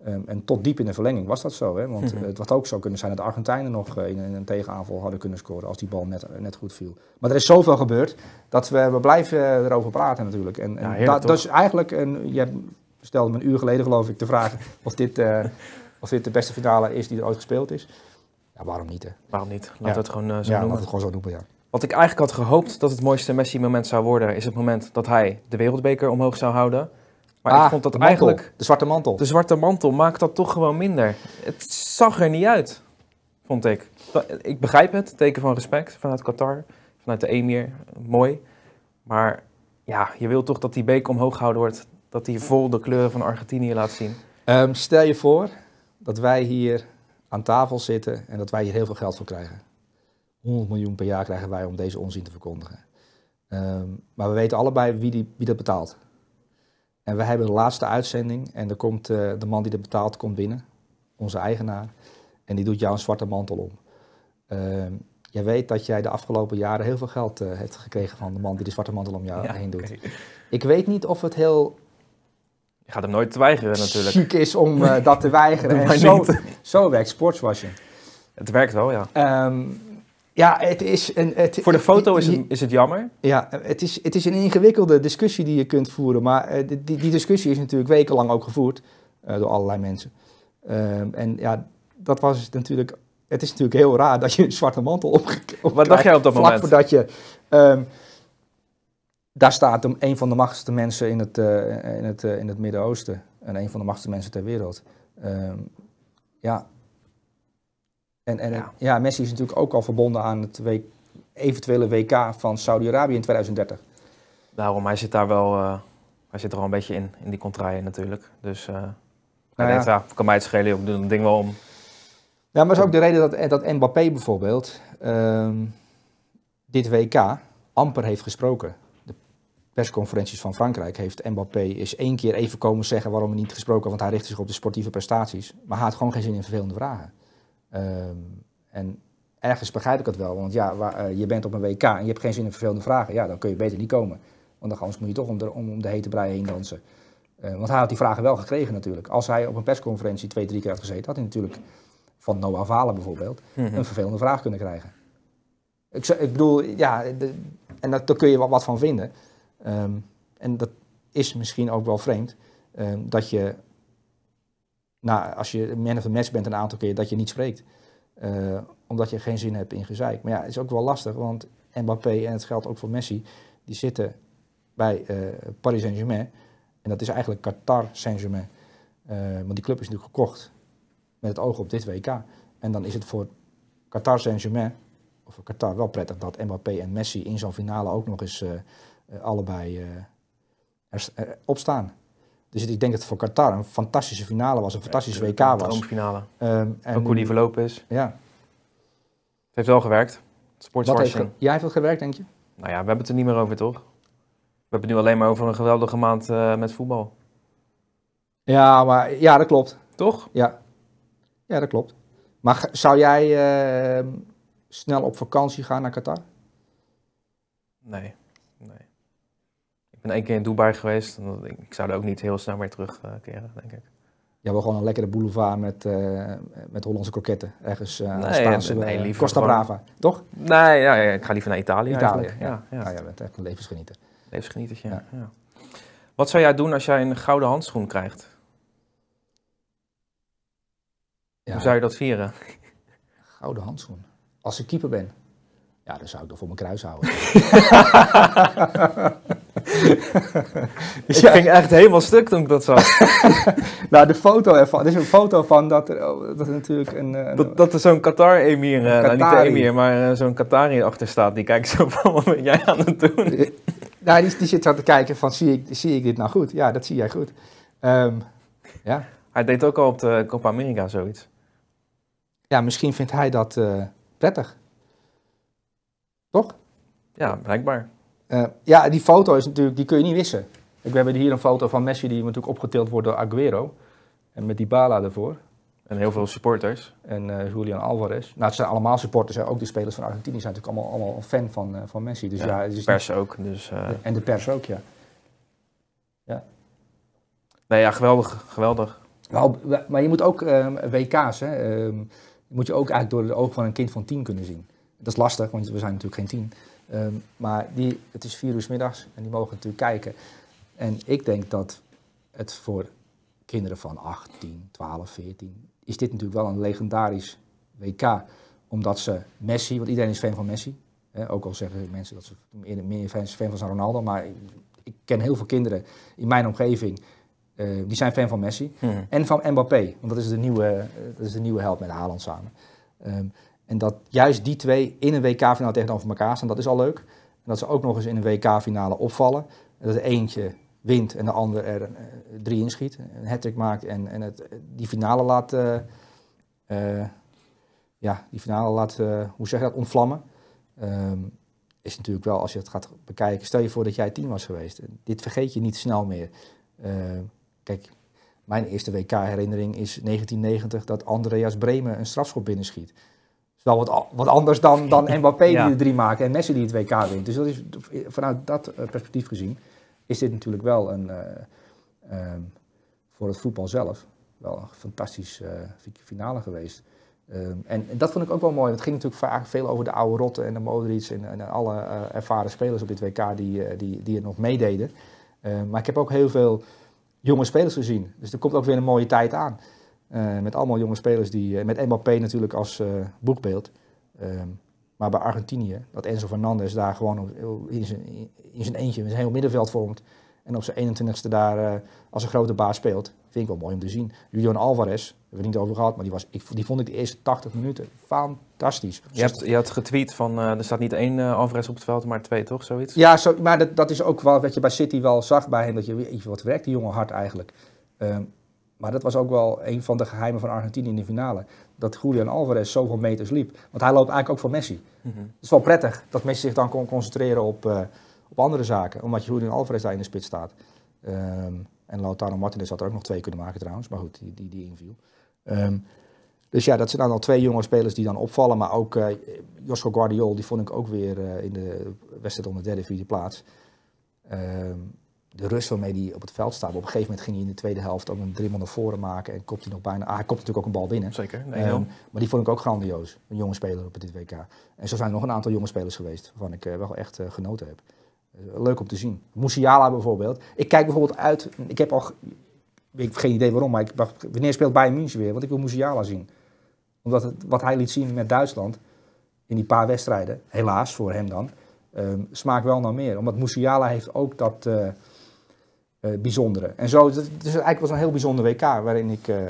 Ehm, en tot diep in de verlenging was dat zo. Hè? Want mhm. eh, het had ook zo kunnen zijn dat de Argentijnen nog eh, in, een tegenaanval hadden kunnen scoren als die bal net, eh, net goed viel. Maar er is zoveel gebeurd dat we, we blijven erover praten natuurlijk. En, en dat, is eigenlijk, en je stelde me een uur geleden geloof ik de vraag of dit, of dit de beste finale is die er ooit gespeeld is. Ja, waarom niet Waarom niet? Laten we het gewoon zo noemen. Laten we het gewoon zo noemen, ja. Wat ik eigenlijk had gehoopt dat het mooiste Messi-moment zou worden, is het moment dat hij de wereldbeker omhoog zou houden. Maar ah, ik vond dat eigenlijk... De zwarte mantel. De zwarte mantel maakt dat toch gewoon minder. Het zag er niet uit, vond ik. Ik begrijp het, teken van respect vanuit Qatar, vanuit de emir. Mooi. Maar ja, je wil toch dat die beek omhoog gehouden wordt. Dat die vol de kleuren van Argentinië laat zien. Ehm, stel je voor dat wij hier aan tafel zitten en dat wij hier heel veel geld voor krijgen. 100 miljoen per jaar krijgen wij om deze onzin te verkondigen. Ehm, maar we weten allebei wie, die, wie dat betaalt. En we hebben de laatste uitzending en dan komt, eh, de man die dat betaalt komt binnen, onze eigenaar. En die doet jou een zwarte mantel om. Uh, jij weet dat jij de afgelopen jaren heel veel geld eh, hebt gekregen van de man die de zwarte mantel om jou heen doet. Ik weet niet of het heel... Je gaat hem nooit weigeren natuurlijk. Ziek is om eh, dat te weigeren. zo, zo werkt sportswashing. Het werkt wel, ja. Um, ja, het is een, het, Voor de foto is het, is het jammer. Ja, het is, het is een ingewikkelde discussie die je kunt voeren. Maar eh, die, die, discussie is natuurlijk wekenlang ook gevoerd eh, door allerlei mensen. Ehm, en ja, dat was dus natuurlijk. Het is natuurlijk heel raar dat je een zwarte mantel op. op Wat dacht jij op dat vlak moment? Voordat je. Ehm, daar staat een van de machtigste mensen in het, eh, in het, in het Midden-Oosten. En een van de machtigste mensen ter wereld. Ehm, ja, en, en ja. Messi is natuurlijk ook al verbonden aan het eventuele WK van Saudi-Arabië in 2030. Daarom, hij zit daar wel, uh, hij zit er wel een beetje in, in die contraien natuurlijk. Dus eh, nou ja. kan mij het schelen, ik doe een ding wel om. Ja, maar dat is ook de reden dat, dat Mbappé bijvoorbeeld ehm, dit WK amper heeft gesproken. De persconferenties van Frankrijk heeft Mbappé is één keer even komen zeggen waarom hij niet gesproken, want hij richtte zich op de sportieve prestaties. Maar hij had gewoon geen zin in vervelende vragen. Ehm, en ergens begrijp ik het wel, want ja, eh, je bent op een WK en je hebt geen zin in vervelende vragen. Ja, dan kun je beter niet komen. Want dan anders moet je toch om de, om, de hete brei heen dansen. Eh, want hij had die vragen wel gekregen natuurlijk. Als hij op een persconferentie twee, drie keer had gezeten, had hij natuurlijk van Noah Valen bijvoorbeeld mhm. een vervelende vraag kunnen krijgen. Ik, ik bedoel, ja, en dat, daar kun je wat, wat van vinden. Ehm, en dat is misschien ook wel vreemd, ehm, dat je nou, als je man of the match bent een aantal keer, dat je niet spreekt. Eh, omdat je geen zin hebt in gezeik. Maar ja, het is ook wel lastig, want Mbappé, en het geldt ook voor Messi, die zitten bij eh, Paris Saint-Germain. En dat is eigenlijk Qatar Saint-Germain. Eh, want die club is natuurlijk gekocht met het oog op dit WK. En dan is het voor Qatar Saint-Germain, of voor Qatar, wel prettig dat Mbappé en Messi in zo'n finale ook nog eens allebei opstaan. Dus ik denk dat het voor Qatar een fantastische finale was, een fantastische WK was. Een droomfinale. Ehm, en Ook hoe die verlopen is. Ja. Het heeft wel gewerkt. Sportswashing. Jij hebt heeft het gewerkt, denk je? Nou ja, we hebben het er niet meer over, toch? We hebben het nu alleen maar over een geweldige maand eh, met voetbal. Ja, maar, ja, dat klopt. Toch? Ja. Ja, dat klopt. Maar zou jij ehm, snel op vakantie gaan naar Qatar? Nee ben één keer in Dubai geweest. Ik zou er ook niet heel snel meer terugkeren, denk ik. Ja, wel gewoon een lekkere boulevard met, eh, met Hollandse kroketten. Ergens uh, nee, Spaanse, nee, eh, Costa Brava, toch? Nee, ja, ik ga liever naar Italië Italië, ja. Ja, ja. Nou ja, jij echt een levensgenieter. ja. ja. Wat zou jij doen als jij een gouden handschoen krijgt? Ja. Hoe zou je dat vieren? Gouden handschoen. Als ik keeper ben. Ja, dan zou ik dat voor mijn kruis houden. ik ja. ging echt helemaal stuk toen ik dat zag. nou, de foto ervan. Er is een foto van dat er, oh, dat natuurlijk een, eh, dat, er zo'n Qatar-emir, uh, eh, nou, niet emir, maar eh, zo'n Qatari achter staat. Die kijkt zo van, wat ben jij aan het doen? nou, die, die zit zo te kijken van, zie ik, zie ik dit nou goed? Ja, dat zie jij goed. Ehm, ja. Hij deed ook al op de Copa America zoiets. Ja, misschien vindt hij dat prettig. Toch? Ja, blijkbaar. Eh, ja, die foto is natuurlijk, die kun je niet wissen. Ik, we hebben hier een foto van Messi die natuurlijk opgetild wordt door Aguero. En met die Bala ervoor. En heel veel supporters. En uh, Julian Alvarez. Nou, het zijn allemaal supporters. Hè. Ook de spelers van Argentinië zijn natuurlijk allemaal, allemaal fan van, eh, van Messi. Dus ja, is de pers ook. Dus, En de pers ook, ja. ja. Nee, ja, geweldig. Geweldig. Nou, maar je moet ook ehm, WK's, hè, ehm, moet je ook eigenlijk door de ogen van een kind van tien kunnen zien. Dat is lastig, want we zijn natuurlijk geen tien. Ehm, maar die, het is vier uur middags en die mogen natuurlijk kijken. En ik denk dat het voor kinderen van 8, 10, 12, 14 is dit natuurlijk wel een legendarisch WK. Omdat ze Messi, want iedereen is fan van Messi. Hè, ook al zeggen mensen dat ze meer fan van zijn Ronaldo. Maar ik, ken heel veel kinderen in mijn omgeving eh, die zijn fan van Messi. Hmm. En van Mbappé, want dat is de nieuwe, eh, dat is de nieuwe held met Haaland samen. Ehm, en dat juist die twee in een WK-finale tegenover elkaar staan, dat is al leuk. En dat ze ook nog eens in een WK-finale opvallen. dat er eentje wint en de ander er eh, drie inschiet. Een hat maakt en, en het, eh, die finale laat... Uh, ja, die finale laat, hoe zeg je dat, ontvlammen. Ehm, is natuurlijk wel, als je het gaat bekijken, stel je voor dat jij tien was geweest. Dit vergeet je niet snel meer. Ehm, kijk, mijn eerste WK-herinnering is 1990 dat Andreas Bremen een strafschop binnenschiet wel wat, wat anders dan, dan Mbappé ja. die er drie maken en Messi die het WK wint. Dus dat is, vanuit dat eh, perspectief gezien is dit natuurlijk wel een, eh, ehm, voor het voetbal zelf wel een fantastisch eh, finale geweest. Ehm, en, dat vond ik ook wel mooi. Het ging natuurlijk vaak veel over de oude rotten en de Modric en, alle ervaren spelers op dit WK die, die, die het nog meededen. Ehm, maar ik heb ook heel veel jonge spelers gezien. Dus er komt ook weer een mooie tijd aan. Eh, met allemaal jonge spelers die, eh, met Mbappé natuurlijk als eh, boekbeeld. Ehm, maar bij Argentinië, dat Enzo Fernandez daar gewoon in zijn, in zijn eentje zijn heel middenveld vormt. En op zijn 21ste daar als een grote baas speelt. Vind ik wel mooi om te zien. Julian Alvarez, daar hebben we niet over gehad, maar die, was, ik, die vond ik de eerste 80 minuten fantastisch. Je hebt, je had getweet van er staat niet één Alvarez op het veld, maar twee toch? Zoiets? Ja, maar dat, dat is ook wel wat je bij City wel zag bij hem. Dat je wat werkt, die jongen hard eigenlijk. Ehm, maar dat was ook wel een van de geheimen van Argentinië in de finale. Dat Julian Alvarez zoveel meters liep. Want hij loopt eigenlijk ook voor Messi. Mhm. Het is wel prettig dat Messi zich dan kon concentreren op, eh, op andere zaken. Omdat Julian Alvarez daar in de spits staat. Ehm, en Lautaro Martinez had er ook nog twee kunnen maken trouwens. Maar goed, die, die, die inviel. Ehm, dus ja, dat zijn dan al twee jonge spelers die dan opvallen. Maar ook uh, Josco Guardiol, die vond ik ook weer eh, in de wedstrijd onder de derde, vierde plaats. Um, de rust waarmee hij op het veld staat. Op een gegeven moment ging hij in de tweede helft ook een dribbel naar voren maken. En kopte hij nog bijna. Ah, hij kopte natuurlijk ook een bal binnen. Zeker. Nee, ehm, maar die vond ik ook grandioos. Een jonge speler op het WK. En zo zijn er nog een aantal jonge spelers geweest. Waarvan ik eh, wel echt eh, genoten heb. Eh, leuk om te zien. Musiala bijvoorbeeld. Ik kijk bijvoorbeeld uit. Ik heb al. Ik heb geen idee waarom. Maar ik, wanneer speelt Bayern München weer? Want ik wil Musiala zien. Omdat het, wat hij liet zien met Duitsland. In die paar wedstrijden. Helaas voor hem dan. Um, smaakt wel naar meer. Omdat Musiala heeft ook dat eh, bijzondere. En zo, dus eigenlijk was een heel bijzonder WK waarin ik, eh,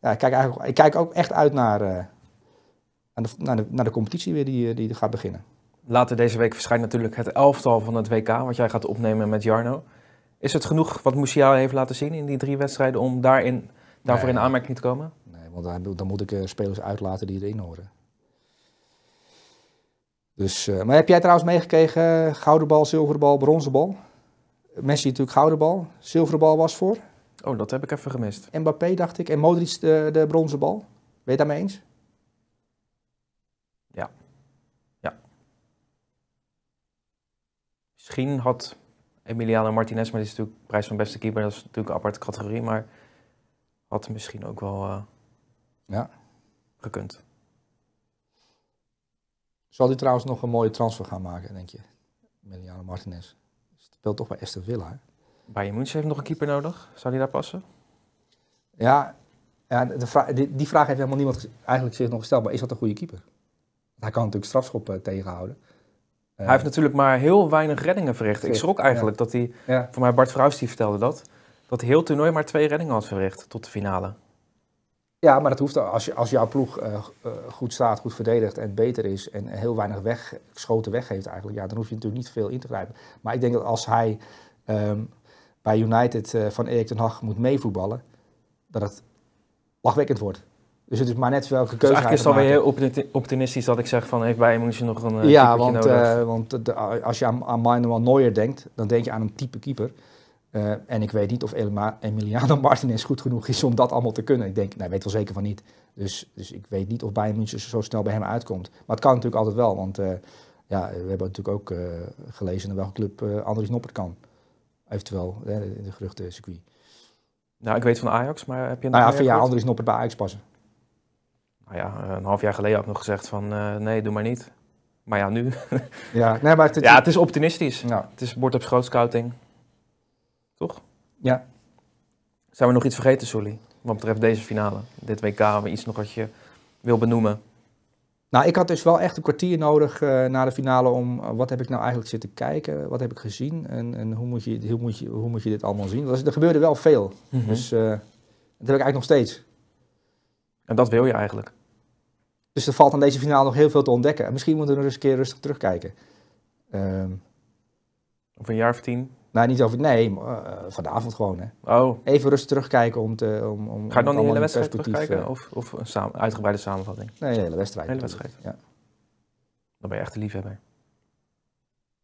ja, ik, kijk eigenlijk, ik kijk ook echt uit naar, eh, naar, de, naar de competitie weer die, die gaat beginnen. Later deze week verschijnt natuurlijk het elftal van het WK, wat jij gaat opnemen met Jarno. Is het genoeg wat Musiala heeft laten zien in die drie wedstrijden om daarin, daarvoor nee, in aanmerking te komen? Nee, want dan, dan moet ik spelers uitlaten die erin horen. Dus, maar heb jij trouwens meegekregen gouden bal, zilveren bal, bronzen bal? Messi natuurlijk gouden bal, zilveren bal was voor. Oh, dat heb ik even gemist. Mbappé dacht ik en Modric de, de bronzen bal. Weet je daarmee eens? Ja. Ja. Misschien had Emiliano Martinez, maar die is natuurlijk prijs van beste keeper. Dat is natuurlijk een aparte categorie, maar had misschien ook wel eh, ja. gekund. Zal hij trouwens nog een mooie transfer gaan maken, denk je? Emiliano Martinez speelt toch bij Aston Villa. Bayern München heeft nog een keeper nodig. Zou hij daar passen? Ja, ja de die, vraag heeft helemaal niemand eigenlijk zich nog gesteld. Maar is dat een goede keeper? Hij kan natuurlijk strafschoppen eh, tegenhouden. Hij heeft natuurlijk maar heel weinig reddingen verricht. Ik schrok eigenlijk dat hij, ja. voor mij Bart Vrouws die vertelde dat, dat heel toernooi maar twee reddingen had verricht tot de finale. Ja, maar dat hoeft als, je, als jouw ploeg eh, eh, goed staat, goed verdedigt en beter is en heel weinig weg, schoten weggeeft eigenlijk, ja, dan hoef je natuurlijk niet veel in te grijpen. Maar ik denk dat als hij ehm, bij United eh, van Erik ten Hag moet meevoetballen, dat het lachwekkend wordt. Dus het is maar net welke dus keuze. Dus eigenlijk is het alweer heel optimistisch dat ik zeg van heeft bij München nog een. Uh, ja, want, want als je aan, aan Manuel Neuer denkt, dan denk je aan een type keeper eh, en ik weet niet of Emiliano Martinez goed genoeg is om dat allemaal te kunnen. Ik denk, nou, weet wel zeker van niet. Dus, dus ik weet niet of Bayern München zo snel bij hem uitkomt. Maar het kan natuurlijk altijd wel, want eh, ja, we hebben natuurlijk ook eh, gelezen naar welke club Andries Noppert kan. Eventueel, in de geruchtencircuit. circuit. Nou, ik weet van Ajax, maar heb je... Nou ja, van ja, Andries Noppert bij Ajax passen. Nou ja, een half jaar geleden had ik nog gezegd van nee, doe maar niet. Maar ja, nu... ja, nee, maar het, ja, het is optimistisch. Het is bord op scouting. Toch? Ja. Zijn we nog iets vergeten, Sully? Wat betreft deze finale, dit WK, iets nog wat je wil benoemen? Nou, ik had dus wel echt een kwartier nodig eh, na de finale om eh, wat heb ik nou eigenlijk zitten kijken, wat heb ik gezien en, en hoe, moet je, hoe, moet je, hoe moet je dit allemaal zien. er gebeurde wel veel, mhm. dus eh, dat heb ik eigenlijk nog steeds. En dat wil je eigenlijk? Dus er valt aan deze finale nog heel veel te ontdekken. misschien moeten we nog eens een keer rustig terugkijken. Um, of een jaar of tien? Nou, niet over... Nee, uh, vanavond gewoon. Hè. Oh. Even rustig terugkijken om te... Om, om, Ga je dan de wedstrijd terugkijken? Eh, of, of een uitgebreide samenvatting? Nee, de hele wedstrijd. hele wedstrijd. Ja. Dan ben je echt een liefhebber.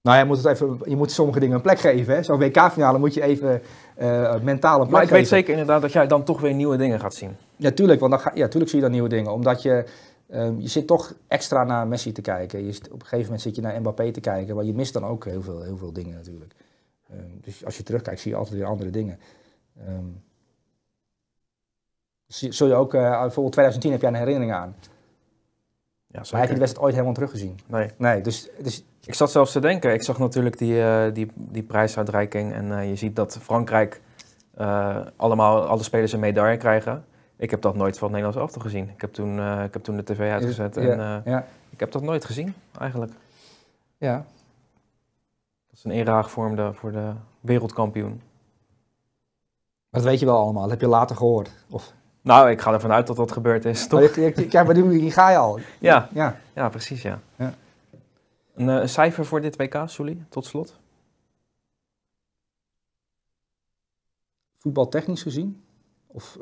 Nou, je moet, het even, je moet sommige dingen een plek geven. hè? Zo'n WK-finale moet je even uh, eh, mentaal een plek Maar ik weet zeker inderdaad dat jij dan toch weer nieuwe dingen gaat zien. Ja, tuurlijk, want dan ga, ja, tuurlijk zie je dan nieuwe dingen. Omdat je, ehm, je zit toch extra naar Messi te kijken. Je, op een gegeven moment zit je naar Mbappé te kijken. Maar je mist dan ook heel veel, heel veel dingen natuurlijk. Ehm, dus als je terugkijkt, zie je altijd weer andere dingen. Um, zul je ook, eh, bijvoorbeeld 2010 heb jij een herinnering aan. Ja, maar heb je de wedstrijd ooit helemaal teruggezien? Nee. nee dus, dus... Ik zat zelfs te denken, ik zag natuurlijk die, eh, die, die prijsuitreiking en eh, je ziet dat Frankrijk allemaal, alle spelers een medaille krijgen. Ik heb dat nooit van het Nederlands elftal gezien. Ik heb toen, ik heb toen de tv uitgezet en ik heb dat nooit gezien eigenlijk. Ja, als een inraag vormde voor de wereldkampioen. Dat weet je wel allemaal, dat heb je later gehoord. Of... Nou, ik ga ervan uit dat dat gebeurd is, oh, toch? Ja, maar die ga je al. Ja, ja. ja precies, ja. ja. Een, eh, cijfer voor dit WK, Sully, tot slot? Voetbaltechnisch gezien? Of,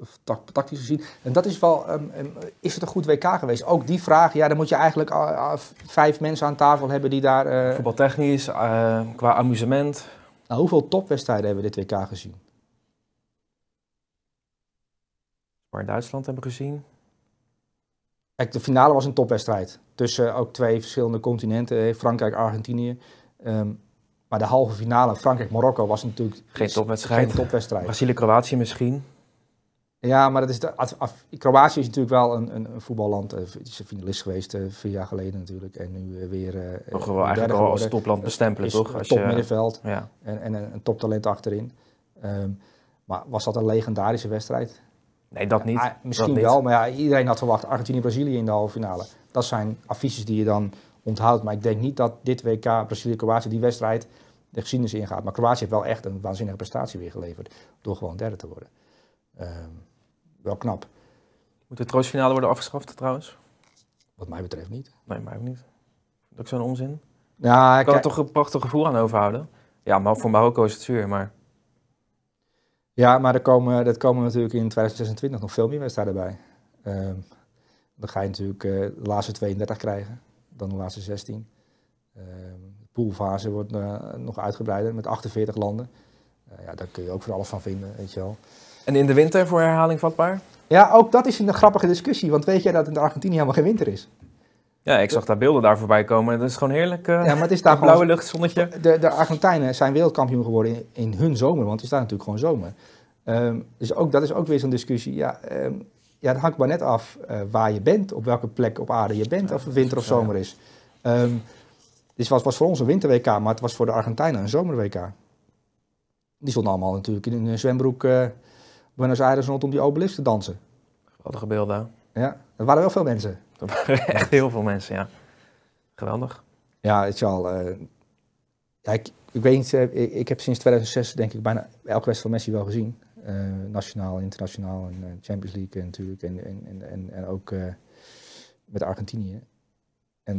tactisch gezien. En dat is wel, ehm, ehm, is het een goed WK geweest? Ook die vraag, ja, dan moet je eigenlijk ah, ah, vijf mensen aan tafel hebben die daar... Eh, Voetbaltechnisch, eh, qua amusement. Nou, hoeveel topwedstrijden hebben we dit WK gezien? Maar Duitsland hebben we gezien. Kijk, de finale was een topwedstrijd. Tussen eh, ook twee verschillende continenten, Frankrijk, Argentinië. Ehm, maar de halve finale, Frankrijk-Marokko, was natuurlijk... Geen topwedstrijd. Geen topwedstrijd. Brazilië-Kroatië misschien. Ja, maar dat is Kroatië is natuurlijk wel een, een, een voetballand. Eh, het is een finalist geweest eh, vier jaar geleden natuurlijk. En nu eh, weer... Uh, wel eigenlijk al als topland bestempelen, toch? Als top middenveld ja. en, een, een toptalent achterin. Ehm, maar was dat een legendarische wedstrijd? Nee, dat niet. Ah, misschien wel, maar ja, iedereen had verwacht Argentinië-Brazilië in de halve finale. Dat zijn affiches die je dan onthoudt. Maar ik denk niet dat dit WK, Brazilië-Kroatië, die wedstrijd de geschiedenis ingaat. Maar Kroatië heeft wel echt een waanzinnige prestatie weer geleverd door gewoon derde te worden. Ehm, wel knap. Moet de troostfinale worden afgeschaft trouwens? Wat mij betreft niet. Nee, mij ook niet. Dat is zo'n onzin. Ja, ik kan er toch een prachtig gevoel aan overhouden. Ja, maar voor Marokko is het zuur, maar... Ja, maar er komen, dat komen natuurlijk in 2026 nog veel meer wedstrijden bij. Ehm, dan ga je natuurlijk eh, de laatste 32 krijgen, dan de laatste 16. Ehm, de poolfase wordt eh, nog uitgebreider met 48 landen. Eh, ja, daar kun je ook voor alles van vinden, weet je wel. En in de winter voor herhaling vatbaar? Ja, ook dat is een grappige discussie. Want weet jij dat in Argentinië helemaal geen winter is? Ja, ik zag daar beelden daar voorbij komen. Dat is gewoon heerlijk. Uh, ja, maar het is daar blauwe lucht, zonnetje. De, de Argentijnen zijn wereldkampioen geworden in, in, hun zomer, want het is daar natuurlijk gewoon zomer. Ehm, dus ook, dat is ook weer zo'n discussie. Ja, ehm, ja, het hangt maar net af eh, waar je bent, op welke plek op aarde je bent, of het winter of zomer is. Ehm, dus het was, was voor ons een winter-WK, maar het was voor de Argentijnen een zomer-WK. Die stonden allemaal natuurlijk in een zwembroek eh, Buenos Aires om die obelisk te dansen. Geweldige beelden. Ja, er waren wel veel mensen. Er waren echt heel veel mensen, ja. Geweldig. Ja, Charles, uh, ja, ik, ik weet niet, eh, ik, heb sinds 2006 denk ik bijna elke wedstrijd van Messi wel gezien. Eh, nationaal, internationaal en eh, Champions League natuurlijk. En, en, en, en ook met Argentinië. En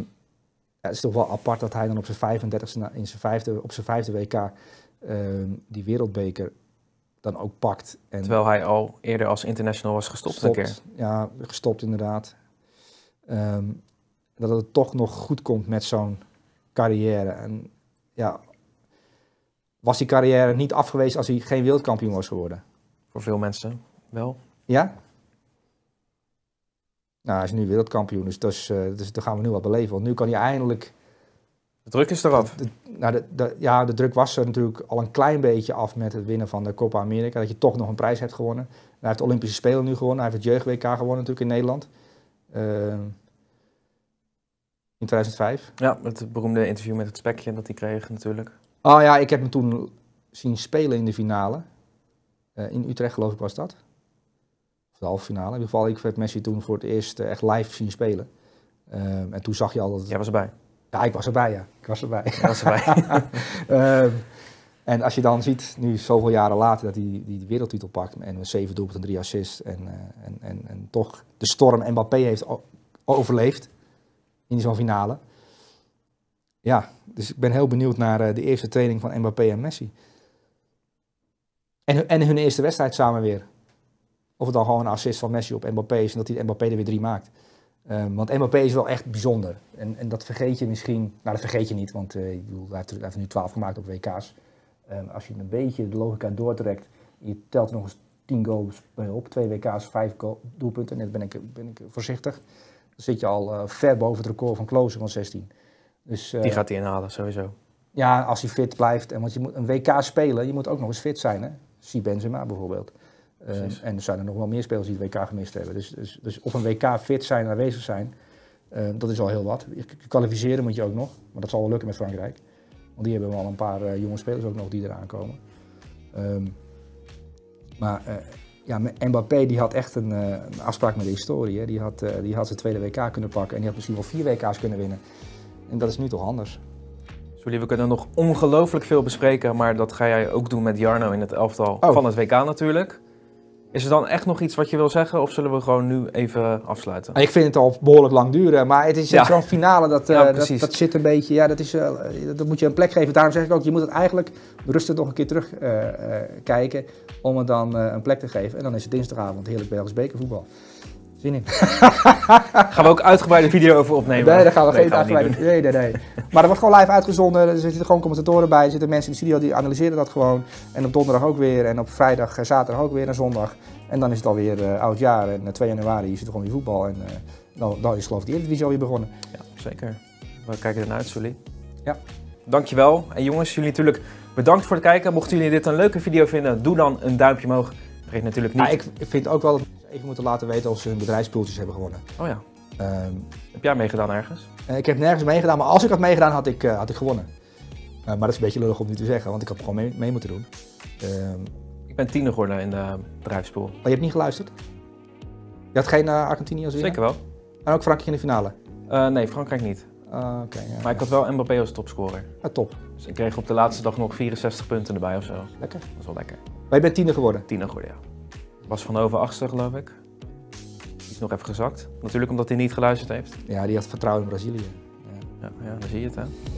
ja, het is toch wel apart dat hij dan op zijn 35e, in zijn vijfde, op zijn vijfde WK die wereldbeker dan ook pakt. En Terwijl hij al eerder als international was gestopt, een keer. Ja, gestopt inderdaad. Ehm, dat het toch nog goed komt met zo'n carrière. En ja, was die carrière niet afgewezen als hij geen wereldkampioen was geworden? Voor veel mensen wel. Ja? Nou, hij is nu wereldkampioen, dus, eh, dus, dus gaan we nu wat beleven. Want nu kan hij eindelijk de druk is er wat. Nou, de, ja, de druk was er natuurlijk al een klein beetje af met het winnen van de Copa America. Dat je toch nog een prijs hebt gewonnen. hij heeft de Olympische Spelen nu gewonnen. Hij heeft het jeugd-WK gewonnen natuurlijk in Nederland. Ehm, in 2005. Ja, het beroemde interview met het spekje dat hij kreeg natuurlijk. Oh ja, ik heb hem toen zien spelen in de finale. Eh, in Utrecht geloof ik was dat. Of de halve finale. In ieder geval, ik heb Messi toen voor het eerst eh, echt live zien spelen. Ehm, en toen zag je al dat... Jij was erbij? Ja, ik was erbij, ja. Ik was erbij. Ik was erbij. Ehm, en als je dan ziet, nu zoveel jaren later, dat hij die, die, wereldtitel pakt. En zeven doelpunten, drie assists. En, eh, en, en, en, toch de storm Mbappé heeft overleefd in zo'n finale. Ja, dus ik ben heel benieuwd naar eh, de eerste training van Mbappé en Messi. En, en hun eerste wedstrijd samen weer. Of het dan gewoon een assist van Messi op Mbappé is en dat hij Mbappé er weer drie maakt. Ehm, want MLP is wel echt bijzonder. En, en dat vergeet je misschien, nou dat vergeet je niet, want uh, ik hij, heeft, nu 12 gemaakt op WK's. Ehm, als je een beetje de logica doortrekt, je telt nog eens 10 goals op, 2 WK's, 5 doelpunten, net ben ik, ben ik voorzichtig. Dan zit je al eh, ver boven het record van Klose van 16. Dus, eh, Die gaat hij inhalen, sowieso. Ja, als hij fit blijft. En want je moet een WK spelen, je moet ook nog eens fit zijn. Hè? Zie Benzema bijvoorbeeld. Ehm, en er zijn er nog wel meer spelers die het WK gemist hebben. Dus, dus, dus of een WK fit zijn en aanwezig zijn, ehm, dat is al heel wat. Kwalificeren moet je ook nog, maar dat zal wel lukken met Frankrijk. Want die hebben wel een paar eh, jonge spelers ook nog die eraan komen. Ehm, maar eh, ja, Mbappé die had echt een, eh, afspraak met de historie. Die, had, die had zijn tweede WK kunnen pakken en die had misschien wel vier WK's kunnen winnen. En dat is nu toch anders. Jullie, we kunnen nog ongelooflijk veel bespreken, maar dat ga jij ook doen met Jarno in het elftal oh. van het WK natuurlijk. Is er dan echt nog iets wat je wil zeggen of zullen we gewoon nu even afsluiten? Ik vind het al behoorlijk lang duren, maar het is ja. zo'n finale dat, eh, dat, zit een beetje, ja, dat, is, eh, dat moet je een plek geven. Daarom zeg ik ook, je moet het eigenlijk rustig nog een keer terugkijken eh, uh, om het dan een plek te geven. En dan is het dinsdagavond heerlijk Belgisch bekervoetbal. Zin in. gaan we ook uitgebreide video over opnemen? Nee, daar gaan we geen uitgebreide... We nee, nee, nee. maar dat wordt gewoon live uitgezonden. Er zitten gewoon commentatoren bij. Er zitten mensen in de studio die analyseren dat gewoon. En op donderdag ook weer. En op vrijdag, eh, zaterdag ook weer. En zondag. En dan is het alweer uh, oud jaar. En 2 eh, januari zit er gewoon weer voetbal. En dan, dan, is geloof ik de Eredivisie alweer begonnen. Ja, zeker. We kijken ernaar uit, Sully. Ja. Dankjewel. En jongens, jullie natuurlijk bedankt voor het kijken. Mochten jullie dit een leuke video vinden, doe dan een duimpje omhoog. Vergeet natuurlijk niet... Ja, ah, ik vind ook wel even moeten laten weten als ze hun bedrijfspoeltjes hebben gewonnen. Oh ja. Ehm, heb jij meegedaan ergens? Eh, ik heb nergens meegedaan, maar als ik had meegedaan had ik, eh, had ik gewonnen. Eh, maar dat is een beetje lullig om nu te zeggen, want ik had gewoon mee, moeten doen. Ehm, ik ben tiende geworden in de bedrijfspool. Maar oh, je hebt niet geluisterd? Je had geen Argentinië als winnaar? Zeker wel. En ook Frankrijk in de finale? nee, Frankrijk niet. Ah, ja, maar ik had wel Mbappé als topscorer. Ja, ah, top. Dus ik kreeg op de laatste dag nog 64 punten erbij of zo. Lekker. Dat was wel lekker. Maar je bent tiende geworden? Tiende geworden, ja was van over achtste, geloof ik. Die is nog even gezakt. Natuurlijk omdat hij niet geluisterd heeft. Ja, die had vertrouwen in Brazilië. Ja, ja, ja dan zie je het, hè.